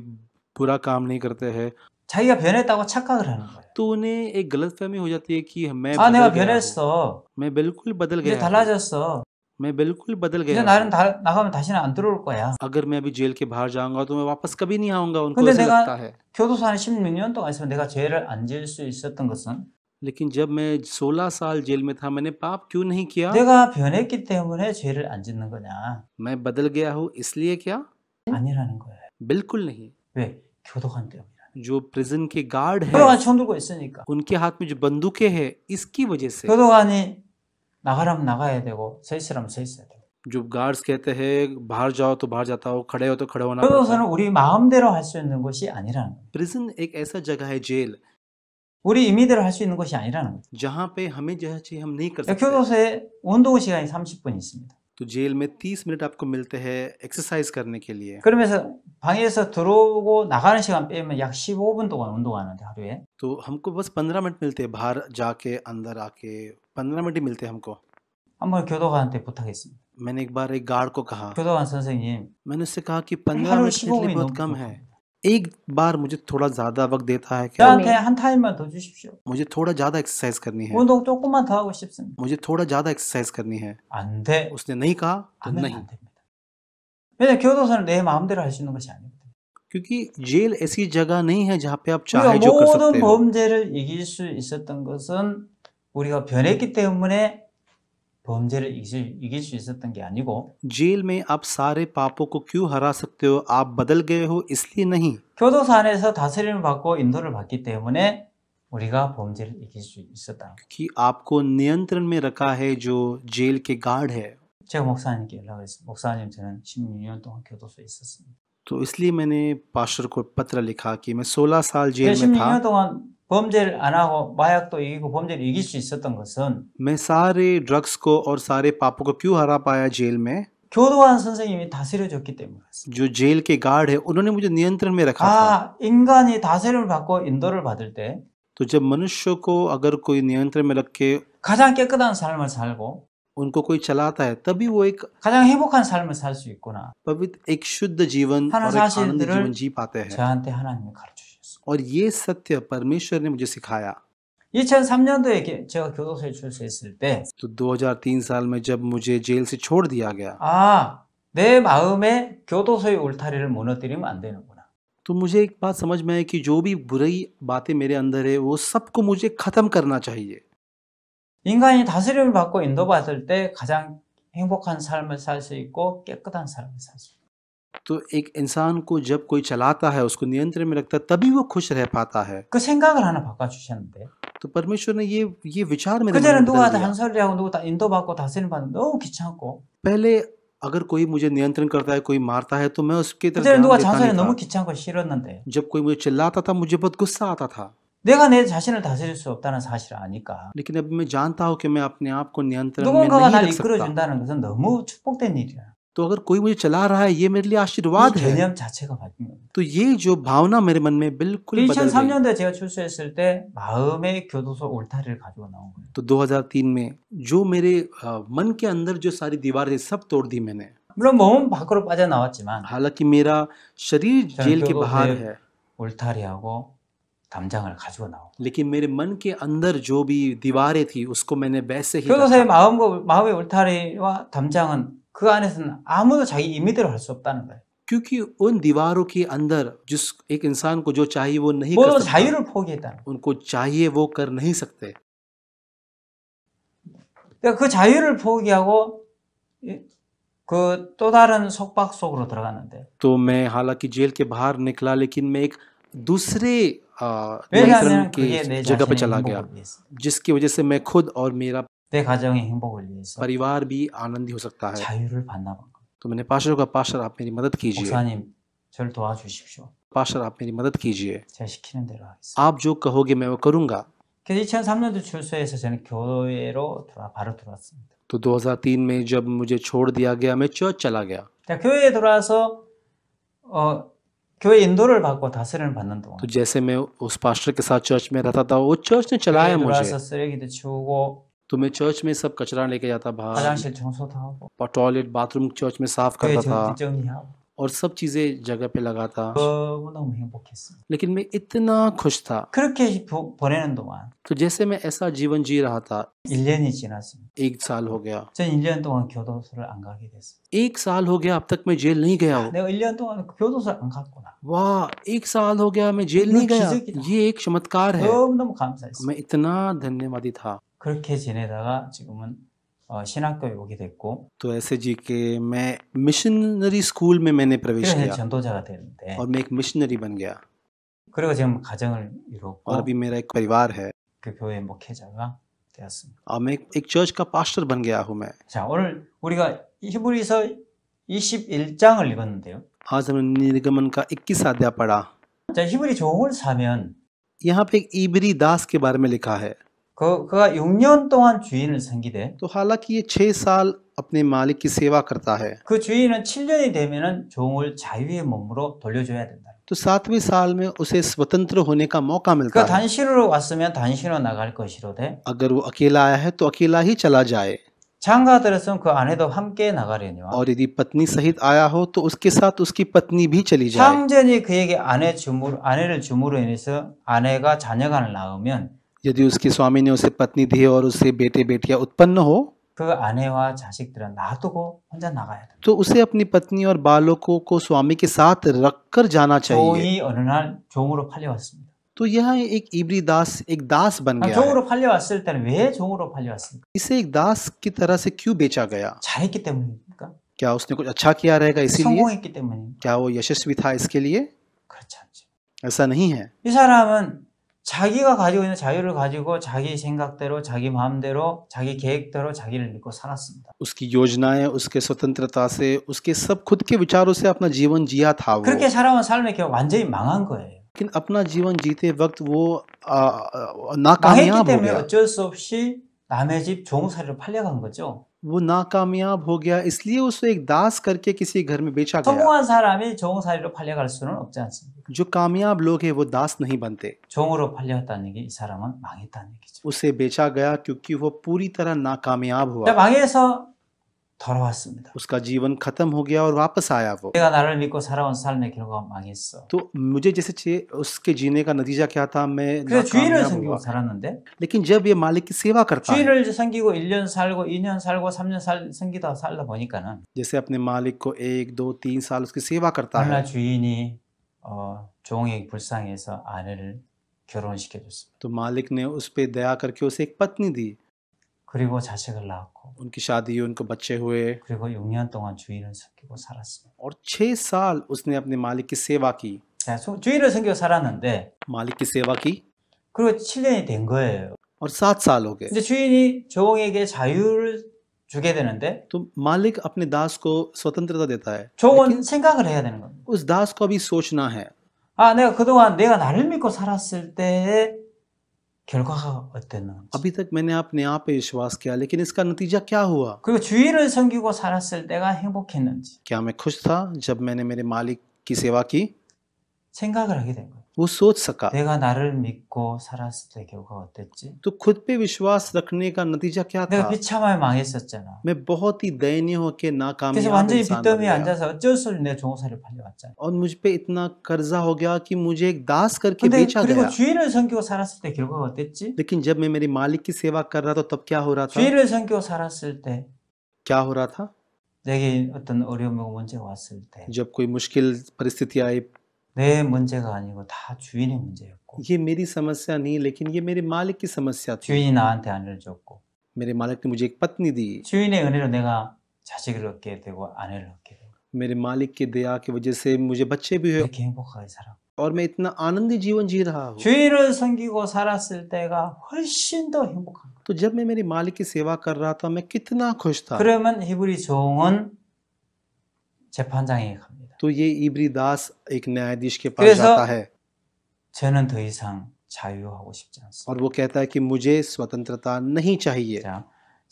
बुरा काम नहीं करते हैं 자기가 변했다고 착각을 하는 거예요. तो उन्हें एक गलतफहमी हो जाती है कि मैं 아, 내가 변했어. मैं बिल्कुल बदल 이제 달라졌어. मैं बिल्कुल बदल 이제 나는 다, 나가면 다시는 안 들어올 거야. अगर मैं अभी जेल के बाहर जाऊंगा तो मैं वापस कभी नहीं आऊंगा उनको 근데 ऐसा 내가- लगता है 교도소 안에 16년 동안 있으면 내가 죄를 안 지을 수 있었던 것은 लेकिन जब मैं 16 साल जेल में था मैंने पाप क्यों नहीं किया 내가 변했기 때문에 죄를 안 짓는 거냐? मैं बदल गया हूँ इसलिए क्या 아니라는 거예요. बिल्कुल नहीं तो 교도관 हो जो प्रिजन के गार्ड है उनके हाथ में जो बंदूकें हैं इसकी वजह से 교도관이 나가라면 나가야 되고 서 있으라면 서 있어야 돼. जो गार्ड्स कहते हैं बाहर जाओ तो बाहर जाता हो खड़े हो तो खड़े होना 교도소는 우리 마음대로 할 수 있는 곳이 아니라는 거예요. प्रिजन एक ऐसा जगह है जेल 우리 임의대로 할 수 있는 것이 아니라는 거죠. जहाँ पे हमें जो है हम नहीं कर सकते. 교도소에 운동 시간이 30분 있습니다. तो जेल में तीस मिनट आपको मिलते हैं एक्सरसाइज करने के लिए तो हमको बस पंद्रह मिनट मिलते हैं बाहर जाके अंदर आके पंद्रह मिनट ही मिलते हैं हमको मैंने एक बार एक गार्ड को कहा मैंने उससे कहा कि पंद्रह मिनट बहुत कम है एक बार मुझे थोड़ा ज्यादा वक्त देता है क्या? हाँ, हाँ, हाँ, मुझे थोड़ा ज्यादा एक्सरसाइज करनी है मुझे थोड़ा ज्यादा एक्सरसाइज करनी है उसने नहीं कहा तो नहीं तो क्योंकि जेल ऐसी जगह नहीं है जहाँ पे आप चाहे जो कर सकते हो 범죄를 이길 수 있었던 것은 우리가 변했기 때문에 범죄를 이길 수 있었던 게 아니고 जेल में आप सारे पापों को क्यों हरा सकते हो आप बदल गए हो इसलिए नहीं 안에서 다스림을 받고 인도를 받기 때문에 우리가 범죄를 이길 수 있었다. कि आपको नियंत्रण में रखा है जो जेल के गार्ड है 제가 목사님께 목사님 저는 16년 동안 교도소에 있었습니다. तो इसलिए मैंने पास्टर को पत्र लिखा कि मैं 16 साल जेल में था. 16년 동안 범죄를 안 하고 마약도 이기고 범죄를 이길 수 있었던 것은 मैं सारे ड्रग्स को और सारे पापों को क्यों हरा पाया जेल में 교도관 선생님이 다스려줬기 때문에 जो जेल के गार्ड है उन्होंने मुझे नियंत्रण में रखा 아, था 인간이 다스림을 받고 인도를 받을 때 तो जब मनुष्य को अगर कोई नियंत्रण में रख के 가장 깨끗한 삶을 살고 उनको कोई चलाता है तभी वो एक 가장 행복한 삶을 살 수 있구나 पवित्र एक शुद्ध जीवन और एक आनंद जीवन जी पाते हैं 저한테 하나님이 가르쳐 और ये सत्य परमेश्वर ने मुझे सिखाया 2003년도에 제가 교도소에 출소했을 때, तो 2003 साल में जब मुझे जेल से छोड़ दिया गया 아, 내 마음에 교도소의 울타리를 무너뜨리면 안 되는구나. तो मुझे एक बात समझ में आई कि जो भी बुरी बातें मेरे अंदर है वो सबको मुझे खत्म करना चाहिए 인간이 다스림을 받고 인도받을 때 가장 행복한 삶을 살수 있고 깨끗한 삶을 살수 있어요. तो एक इंसान को जब कोई चलाता है उसको नियंत्रण में रखता है तभी वो खुश रह पाता है तो परमेश्वर ने ये ये विचार में पहले अगर कोई मुझे नियंत्रण करता है कोई मारता है तो मैं उसके तरफ जब कोई मुझे चिल्लाता था मुझे बहुत गुस्सा आता था 내가 내 자신을 다스릴 수 없다는 사실을 아니까. लेकिन अब मैं जानता हूं कि मैं अपने आप को नियंत्रण में नहीं रख सकता. 누군가가 날 이끌어 준다는 것은 너무 축복된 일이야. तो अगर कोई मुझे चला रहा है ये मेरे लिए आशीर्वाद है तो ये जो भावना मेरे मन में बिल्कुल बदल तो 2003 में जो मेरे मन के अंदर जो सारी दीवार थी सब तोड़ दी मैंने हालांकि मेरा शरीर जेल के बाहर है लेकिन मेरे मन के अंदर जो भी दीवारें थी उसको मैंने वैसे ही 교도소의 마음과 마음의 울타리와 담장은 그 안에서는 아무도 자기 임의대로 할수 없다는 거예요. क्योंकि उन दीवारों के अंदर जिस एक इंसान को जो चाहिए वो नहीं कर सकता उनको चाहिए वो कर नहीं सकते तो 그 자유를 포기하고 그 다른 속박 속으로 들어갔는데 तो मैं हालांकि जेल के बाहर निकला लेकिन मैं एक दूसरे नियंत्रण की जगह पे चला गया जिसकी वजह से मैं खुद और मेरा 내 가정의 परिवार भी आनंदी हो सकता है तो मैंने पाशर का पाशर आप मेरी मदद कीजिए पाशर आप मेरी मदद कीजिए आप जो कहोगे मैं वो करूंगा तो 2003 में जब मुझे छोड़ दिया गया मैं चर्च चला गया 자, 교회에 तो जैसे मैं उस पास्टर के साथ चर्च में रहता था वो चर्च ने चलाया मुझे तो मैं चर्च में सब कचरा लेके जाता बाहर टॉयलेट बाथरूम चर्च में साफ करता था और सब चीजें जगह पे लगा था तो लेकिन मैं इतना खुश था तो जैसे मैं ऐसा जीवन जी रहा था एक साल हो गया तो तो एक साल हो गया अब तक मैं जेल नहीं गया हूँ वाह एक साल हो गया मैं जेल नहीं गया ये एक चमत्कार है मैं इतना धन्यवादी था 그렇게 지내다가 지금은 신학교에 오게 됐고 तो ऐसे जी के मैं मिशनरी प्रवेश किया 전도자가 됐는데 और मैं एक मिशनरी बन गया 그리고 지금 가정을 이루었고 और अभी मेरा एक परिवार है 그 교회 목회자가 되었습니다. और मैं एक चर्च का पास्टर बन गया हूं मैं 자, 오늘 우리가 히브리서 21장을 읽었는데요. आज हमने निर्गमन 21 अध्याय पढ़ा 자, 히브리 종을 사면 यहाँ पे एक इबरी दास के बारे में लिखा है 그가 6년 동안 주인을 섬기되 तो हालांकि ये छह साल अपने मालिक की सेवा करता है 그 주인은 7년이 되면은 종을 자유의 몸으로 돌려줘야 된다. तो सातवें साल में उसे स्वतंत्र होने का मौका मिलता 그러니까 है 단시로 왔으면 단시로 나갈 것이로되 अगर वो अकेला आया है तो अकेला ही चला जाए 장가 들었으면 그 아내도 함께 나가려니와 और यदि पत्नी सहित आया हो तो उसके साथ उसकी पत्नी भी चली जाए 상전이 그에게 아내 주물 아내를 주물로 인해서 아내가 자녀간을 낳으면 यदि उसके स्वामी ने उसे पत्नी दी और उससे बेटे बेटियां उत्पन्न हो तो उसे अपनी पत्नी और बालकों को स्वामी के साथ रखकर जाना चाहिए तो यह एक इबरी दास एक दास बन गया 종으로 팔려왔을 때는 왜 종으로 팔려왔습니까? इसे एक दास की तरह से क्यों बेचा गया 잘했기 때문입니까? क्या उसने कुछ अच्छा किया रहेगा इसीलिए क्या वो यशस्वी था इसके लिए ऐसा नहीं है इस 사람은 자기가 가지고 있는 자유를 가지고 자기 생각대로 자기 마음대로 자기 계획대로 자기를 믿고 살았습니다. 그렇게 살아온 삶이 그 완전히 망한 거예요. लेकिन अ 어쩔 수 없이 남의 집 종사를 팔려간 거죠. वो नाकामयाब हो गया इसलिए उसे एक दास करके किसी घर में बेचा गया जो कामयाब लोग हैं वो दास नहीं बनते उसे बेचा गया क्योंकि वो पूरी तरह नाकामयाब हुआ 돌아왔습니다. उसका जीवन खत्म हो गया और वापस आया वो 내가 나를 믿고 살아온 삶의 결과 망했어. तो मुझे जैसे उसके जीने का नतीजा क्या था मैं 그래서 주인을 섬기고 살았는데 लेकिन जब ये मालिक की सेवा करता है 주인을 섬기고 1년 살고 2년 살고 3년 살, 섬기다 살다 보니까는 जैसे अपने मालिक को एक दो तीन साल उसकी सेवा करता है 주인이 어, 종에게 불쌍해서 아내를 결혼시켜줬습니다. तो मालिक ने उस पे दया करके उसे एक पत्नी दी 그리고 자식을 낳았고 उनकी शादी उनको बच्चे हुए 그리고 6년 동안 주인을 섬기고 살았습니다. और 6 साल उसने अपने मालिक की सेवा की. 자, 주인을 섬기고 살았는데 मालिक की सेवा की. 그리고 7년이 된 거예요. और 7 साल हो गए. 이제 주인이 종에게 자유를 주게 되는데 तो मालिक अपने दास को स्वतंत्रता देता है. 종은 생각을 해야 되는 겁니다. उस दास को अभी सोचना है. 아, 내가 그동안 내가 나를 믿고 살았을 때 अभी तक मैंने अपने आप पे विश्वास किया लेकिन इसका नतीजा क्या हुआ क्या मैं खुश था जब मैंने मेरे मालिक की सेवा की वो सोच सका 내가 나를 믿고 살았을 때 결과 어땠지? तो खुद पे विश्वास रखने का नतीजा क्या 내가 था 비참하게 망했었잖아. मैं बहुत ही दयनीय होकर 그래서 नाकामयाब 완전히 इंसान बन 빚더미에 गया। 앉아서 어쩔 수 없이 내 종사를 팔려왔잖아. और मुझ पे इतना कर्जा हो गया कि मुझे एक दास करके 근데 बेचा 그리고 गया 주인을 섬기고 살았을 때 결과가 어땠지? लेकिन जब मैं मेरे मालिक की सेवा कर रहा था तब क्या हो रहा था 주인을 섬기고 살았을 때 क्या हो रहा था जब कोई मुश्किल परिस्थिति आई 내 문제가 아니고 다 주인의 문제였고 ये मेरी समस्या नहीं लेकिन ये मेरे मालिक की समस्या थी 주인이 나한테 아내를 줬고 मेरे मालिक ने मुझे एक पत्नी दी 주인의 은혜로 내가 자식을 얻게 되고 아내를 얻게 되고 मेरे मालिक की दया की वजह से मुझे बच्चे भी हुए 이렇게 행복하게 살아 और मैं इतना आनंदी जीवन जी रहा हूँ 주인을 섬기고 살았을 때가 훨씬 더 행복한 거야. तो जब मैं मेरे मालिक की सेवा कर रहा था मैं कितना खुश था 그러면 히브리 종은 재판장에 갑니다. तो ये इब्री दास एक न्यायाधीश के पास जाता है 저는 더 이상 자유하고 싶지 않습니다. और वो कहता है कि मुझे स्वतंत्रता नहीं चाहिए. 자,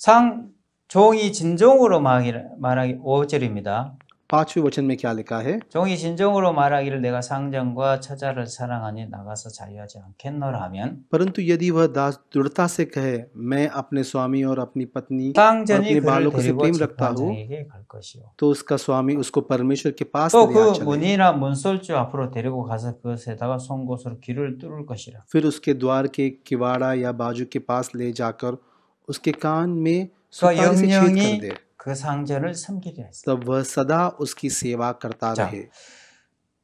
상 종이 진정으로 말하기 5절입니다. पांचवें वचन में क्या लिखा है 종이 진정으로 말하기를 내가 상장과 처자를 사랑하니 나가서 자유하지 않겠노라 하면 परंतु यदि वह दास दृढ़ता से कहे मैं अपने स्वामी और अपनी पत्नी अपने 상전이 그를 प्रेम रखता हूँ तो उसका स्वामी उसको परमेश्वर के पास तो ले 문이나 문설주 앞으로 데리고 가서 그것에다가 송곳으로 귀를 뚫을 것이라. फिर उसके द्वार के किवाड़ा या बाजू के पास ले जाकर उसके कान में से छेद कर दे 그 상전을 섬기려 했어요. वह सदा उसकी सेवा करता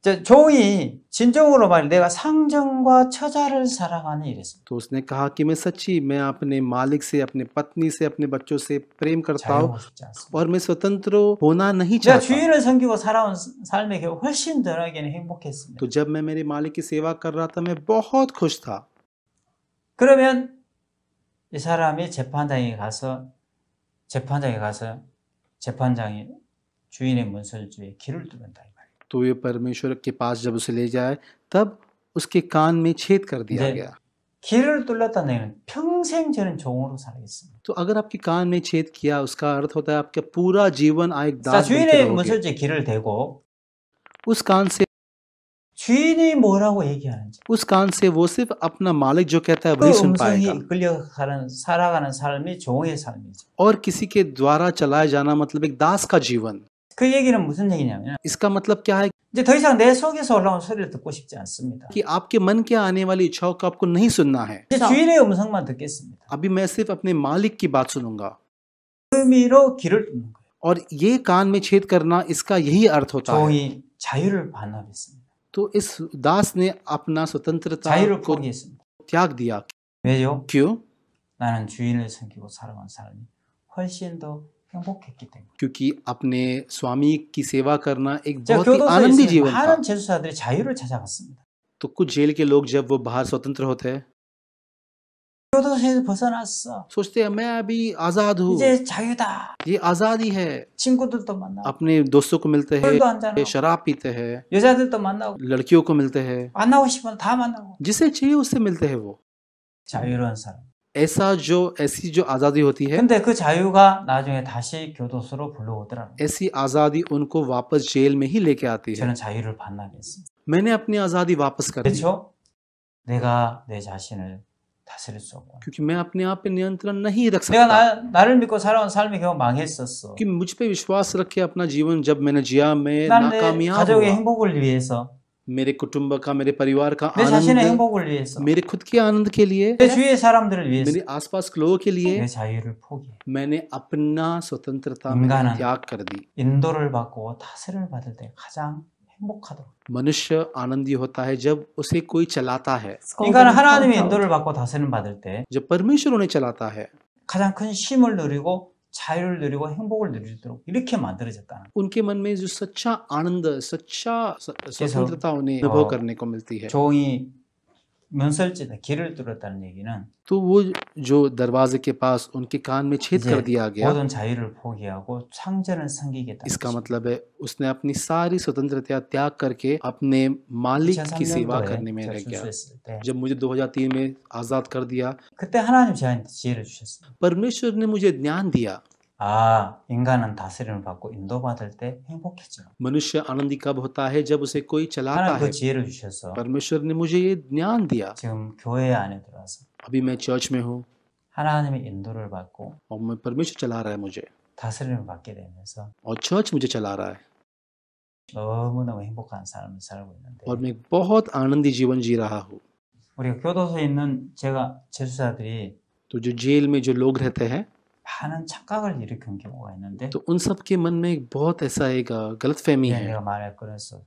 자, 종이 진정으로 말 내가 상전과 처자를 사랑하니 이랬습니다. तो उसने कहा कि मैं सच्ची मैं अपने मालिक से अपने पत्नी से अपने बच्चों से प्रेम करता हूँ और मैं स्वतंत्र होना नहीं 제가 चाहता 주인을 섬기고 살아온 삶에 게 훨씬 덜하게는 행복했습니다. तो जब मैं मेरे मालिक की सेवा कर रहा था मैं बहुत खुश था 그러면 이 사람이 재판장에 가서 재판장에 가서 재판장이 주인의 문설주에 귀를 뚫는다 이 말이에요. तो ये पास जब उसे ले जाए तब उसके कान में छेद कर दिया गया 귀를 뚫렸다는 평생 저는 종으로 살겠습니다. तो अगर आपके कान में छेद किया उसका अर्थ होता है आपका पूरा जीवन एक दास 자, 주인의 문설주에 귀를 대고 उस कान से 주인이 뭐라고 얘기하는지. उस कान से वो सिर्फ अपना मालिक जो कहता है 그 음성이 पाएगा 끌려가는 살아가는 삶이 종의 삶이지. और किसी के द्वारा चलाया जाना मतलब एक दास का जीवन 그 얘기는 무슨 얘기냐면 इसका मतलब क्या है 이제 더 이상 내 속에서 올라온 소리를 듣고 싶지 않습니다. 그 आपके मन के आने वाली इच्छाओं को आपको नहीं सुनना है 이제 주인의 음성만 듣겠습니다. 아비 मैं सिर्फ अपने मालिक की बात सुनूंगा 의미로 길을 듣는 거예요. और ये कान में छेद करना इसका यही अर्थ होता है 종이 자유를 반납했습니다. तो इस दास ने अपना स्वतंत्रता को त्याग दिया क्यों क्योंकि अपने स्वामी की सेवा करना एक बहुत ही आनंदी जीवन था. तो कुछ जेल के लोग जब वो बाहर स्वतंत्र होते हैं 교도소에서 벗어났어. सोचते हैं मैं अभी आजाद हूँ 이제 자유다. ये आजादी है 친구들도 अपने दोस्तों को मिलते हैं शराब पीते है 여자들도 만나고 लड़कियों को मिलते 만나고 싶으면 다 만나고 जिसे चाहिए उससे मिलते हैं वो 자유로운 사람. ऐसा जो ऐसी जो आजादी होती है 근데 그 자유가 나중에 다시 교도소로 ऐसी आजादी उनको वापस जेल में ही लेके आती है 저는 자유를 मैंने अपनी आजादी वापस कर दी 그렇죠? 내가 내 자신을 다스릴 수 없고. क्योंकि मैं अपने आप पे नियंत्रण नहीं रख सकता. 내가 나, 나를 믿고 살아온 삶이 겨우 망했었어. कि मुझ पे विश्वास रखे अपना जीवन जब मैंने जिया मैं नाकामयाब हुआ. 가족의 행복을 위해서. मेरे कुटुंब का मेरे परिवार का आनंद मेरे खुद के आनंद के लिए मेरे आसपास लोगों के लिए मैंने अपना स्वतंत्रता त्याग कर दी मुख्य धर्म मनुष्य आनंदी होता है जब उसे कोई चलाता है 그러니까 하나님이 인도를 받고 다스림 받을 때 जब परमेश्वर उन्हें चलाता है 가장 큰 힘을 누리고 자유를 누리고 행복을 누리도록 이렇게 만들어졌다는 उनके मन में जो सच्चा आनंद सच्चा स्वतंत्रता उन्हें अनुभव करने को मिलती है 종이 तो वो जो दरवाजे के पास उनके कान में छेद कर दिया गया इसका मतलब है उसने अपनी सारी स्वतंत्रता त्याग करके अपने मालिक अच्छा, की सेवा तो करने में रह अच्छा, गया जब मुझे 2003 में आजाद कर दिया परमेश्वर ने मुझे ज्ञान दिया 아, 인간은 다스림을 받고 인도받을 때 행복해져. मनुष्य आनंदी कब होता है जब उसे कोई चलाता है परमेश्वर ने मुझे ये ज्ञान दिया 지금 교회 안에 들어와서 अभी मैं चर्च में हूँ 하나님의 인도를 받고 और मैं परमेश्वर चला रहा है मुझे 다스림을 받게 되면서 और चर्च मुझे चला रहा है 너무너무 행복한 삶을 살고 있는데 और मैं बहुत आनंदी जीवन जी रहा हूँ 우리가 교도소에 있는 제가 재수사들이 तो जो जेल में जो लोग रहते हैं 하는 착각을 일으킨 경우가 있는데 तो उन सब मन में बहुत ऐसा एक अ, गलतफहमी है 내가 말할 거라서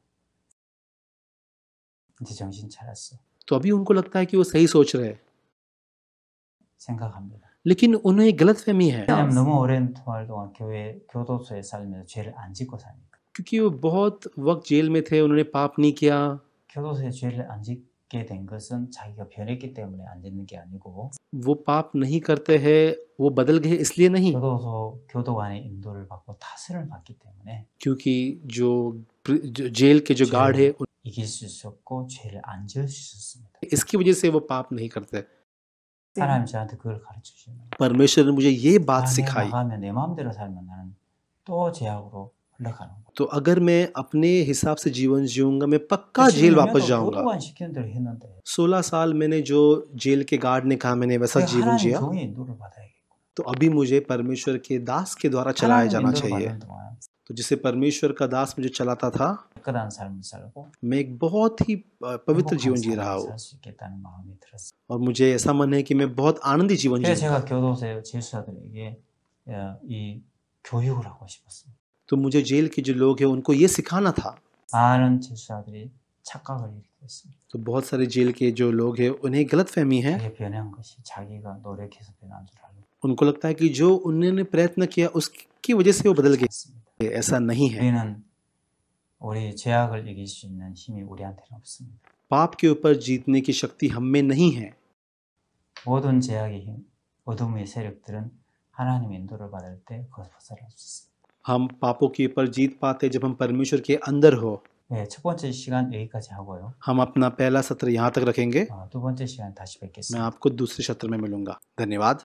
이제 정신 차렸어 तो अभी उनको लगता है कि वो सही सोच रहे हैं 생각합니다. लेकिन उन्हें एक गलतफहमी है 왜냐면 너무 오랜 동안 동안 교회 살면서 죄를 안 짓고 사니까. क्योंकि वो बहुत वक्त जेल में थे उन्होंने पाप नहीं किया 교도소에 죄를 안 짓, 받게 된 것은 자기가 변했기 때문에 안 되는 게 아니고 वो पाप नहीं करते हैं वो बदल गए इसलिए नहीं 교도소 교도관의 인도를 받고 타슬을 받기 때문에 क्योंकि जो जो जेल के जो गार्ड है उन- 이길 수 있었고 죄를 안 지을 수 있었습니다. इसकी वजह से वो पाप नहीं करते 하나님 저한테 그걸 가르쳐 주시는 거예요. परमेश्वर ने मुझे ये बात सिखाई 나가면 내 마음대로 살면 나는 또 죄악으로 तो अगर मैं अपने हिसाब से जीवन जीऊंगा मैं पक्का जेल वापस जाऊंगा सोलह साल मैंने जो जेल के गार्ड ने कहा मैंने वैसा जीवन जिया तो अभी मुझे परमेश्वर के दास के द्वारा चलाया जाना चाहिए तो जिसे परमेश्वर का दास मुझे चलाता था मैं एक बहुत ही पवित्र जीवन जी रहा हूँ और मुझे ऐसा मन है कि मैं बहुत आनंदी जीवन जी रहा तो मुझे जेल के जो लोग हैं उनको ये सिखाना था तो बहुत सारे जेल के जो लोग हैं उन्हें गलत फहमी है उनको लगता है कि जो उन्होंने प्रयत्न किया उसकी वजह से वो बदल गए ऐसा नहीं है पाप के ऊपर जीतने की शक्ति हम में नहीं है 모든 제약이 어둠의 세력들은 하나님의 인도를 받을 때 그것을 벗어날 수 있습니다. हम पापों के ऊपर जीत पाते जब हम परमेश्वर के अंदर हो 네, हम अपना पहला सत्र यहाँ तक रखेंगे मैं आपको दूसरे सत्र में मिलूंगा धन्यवाद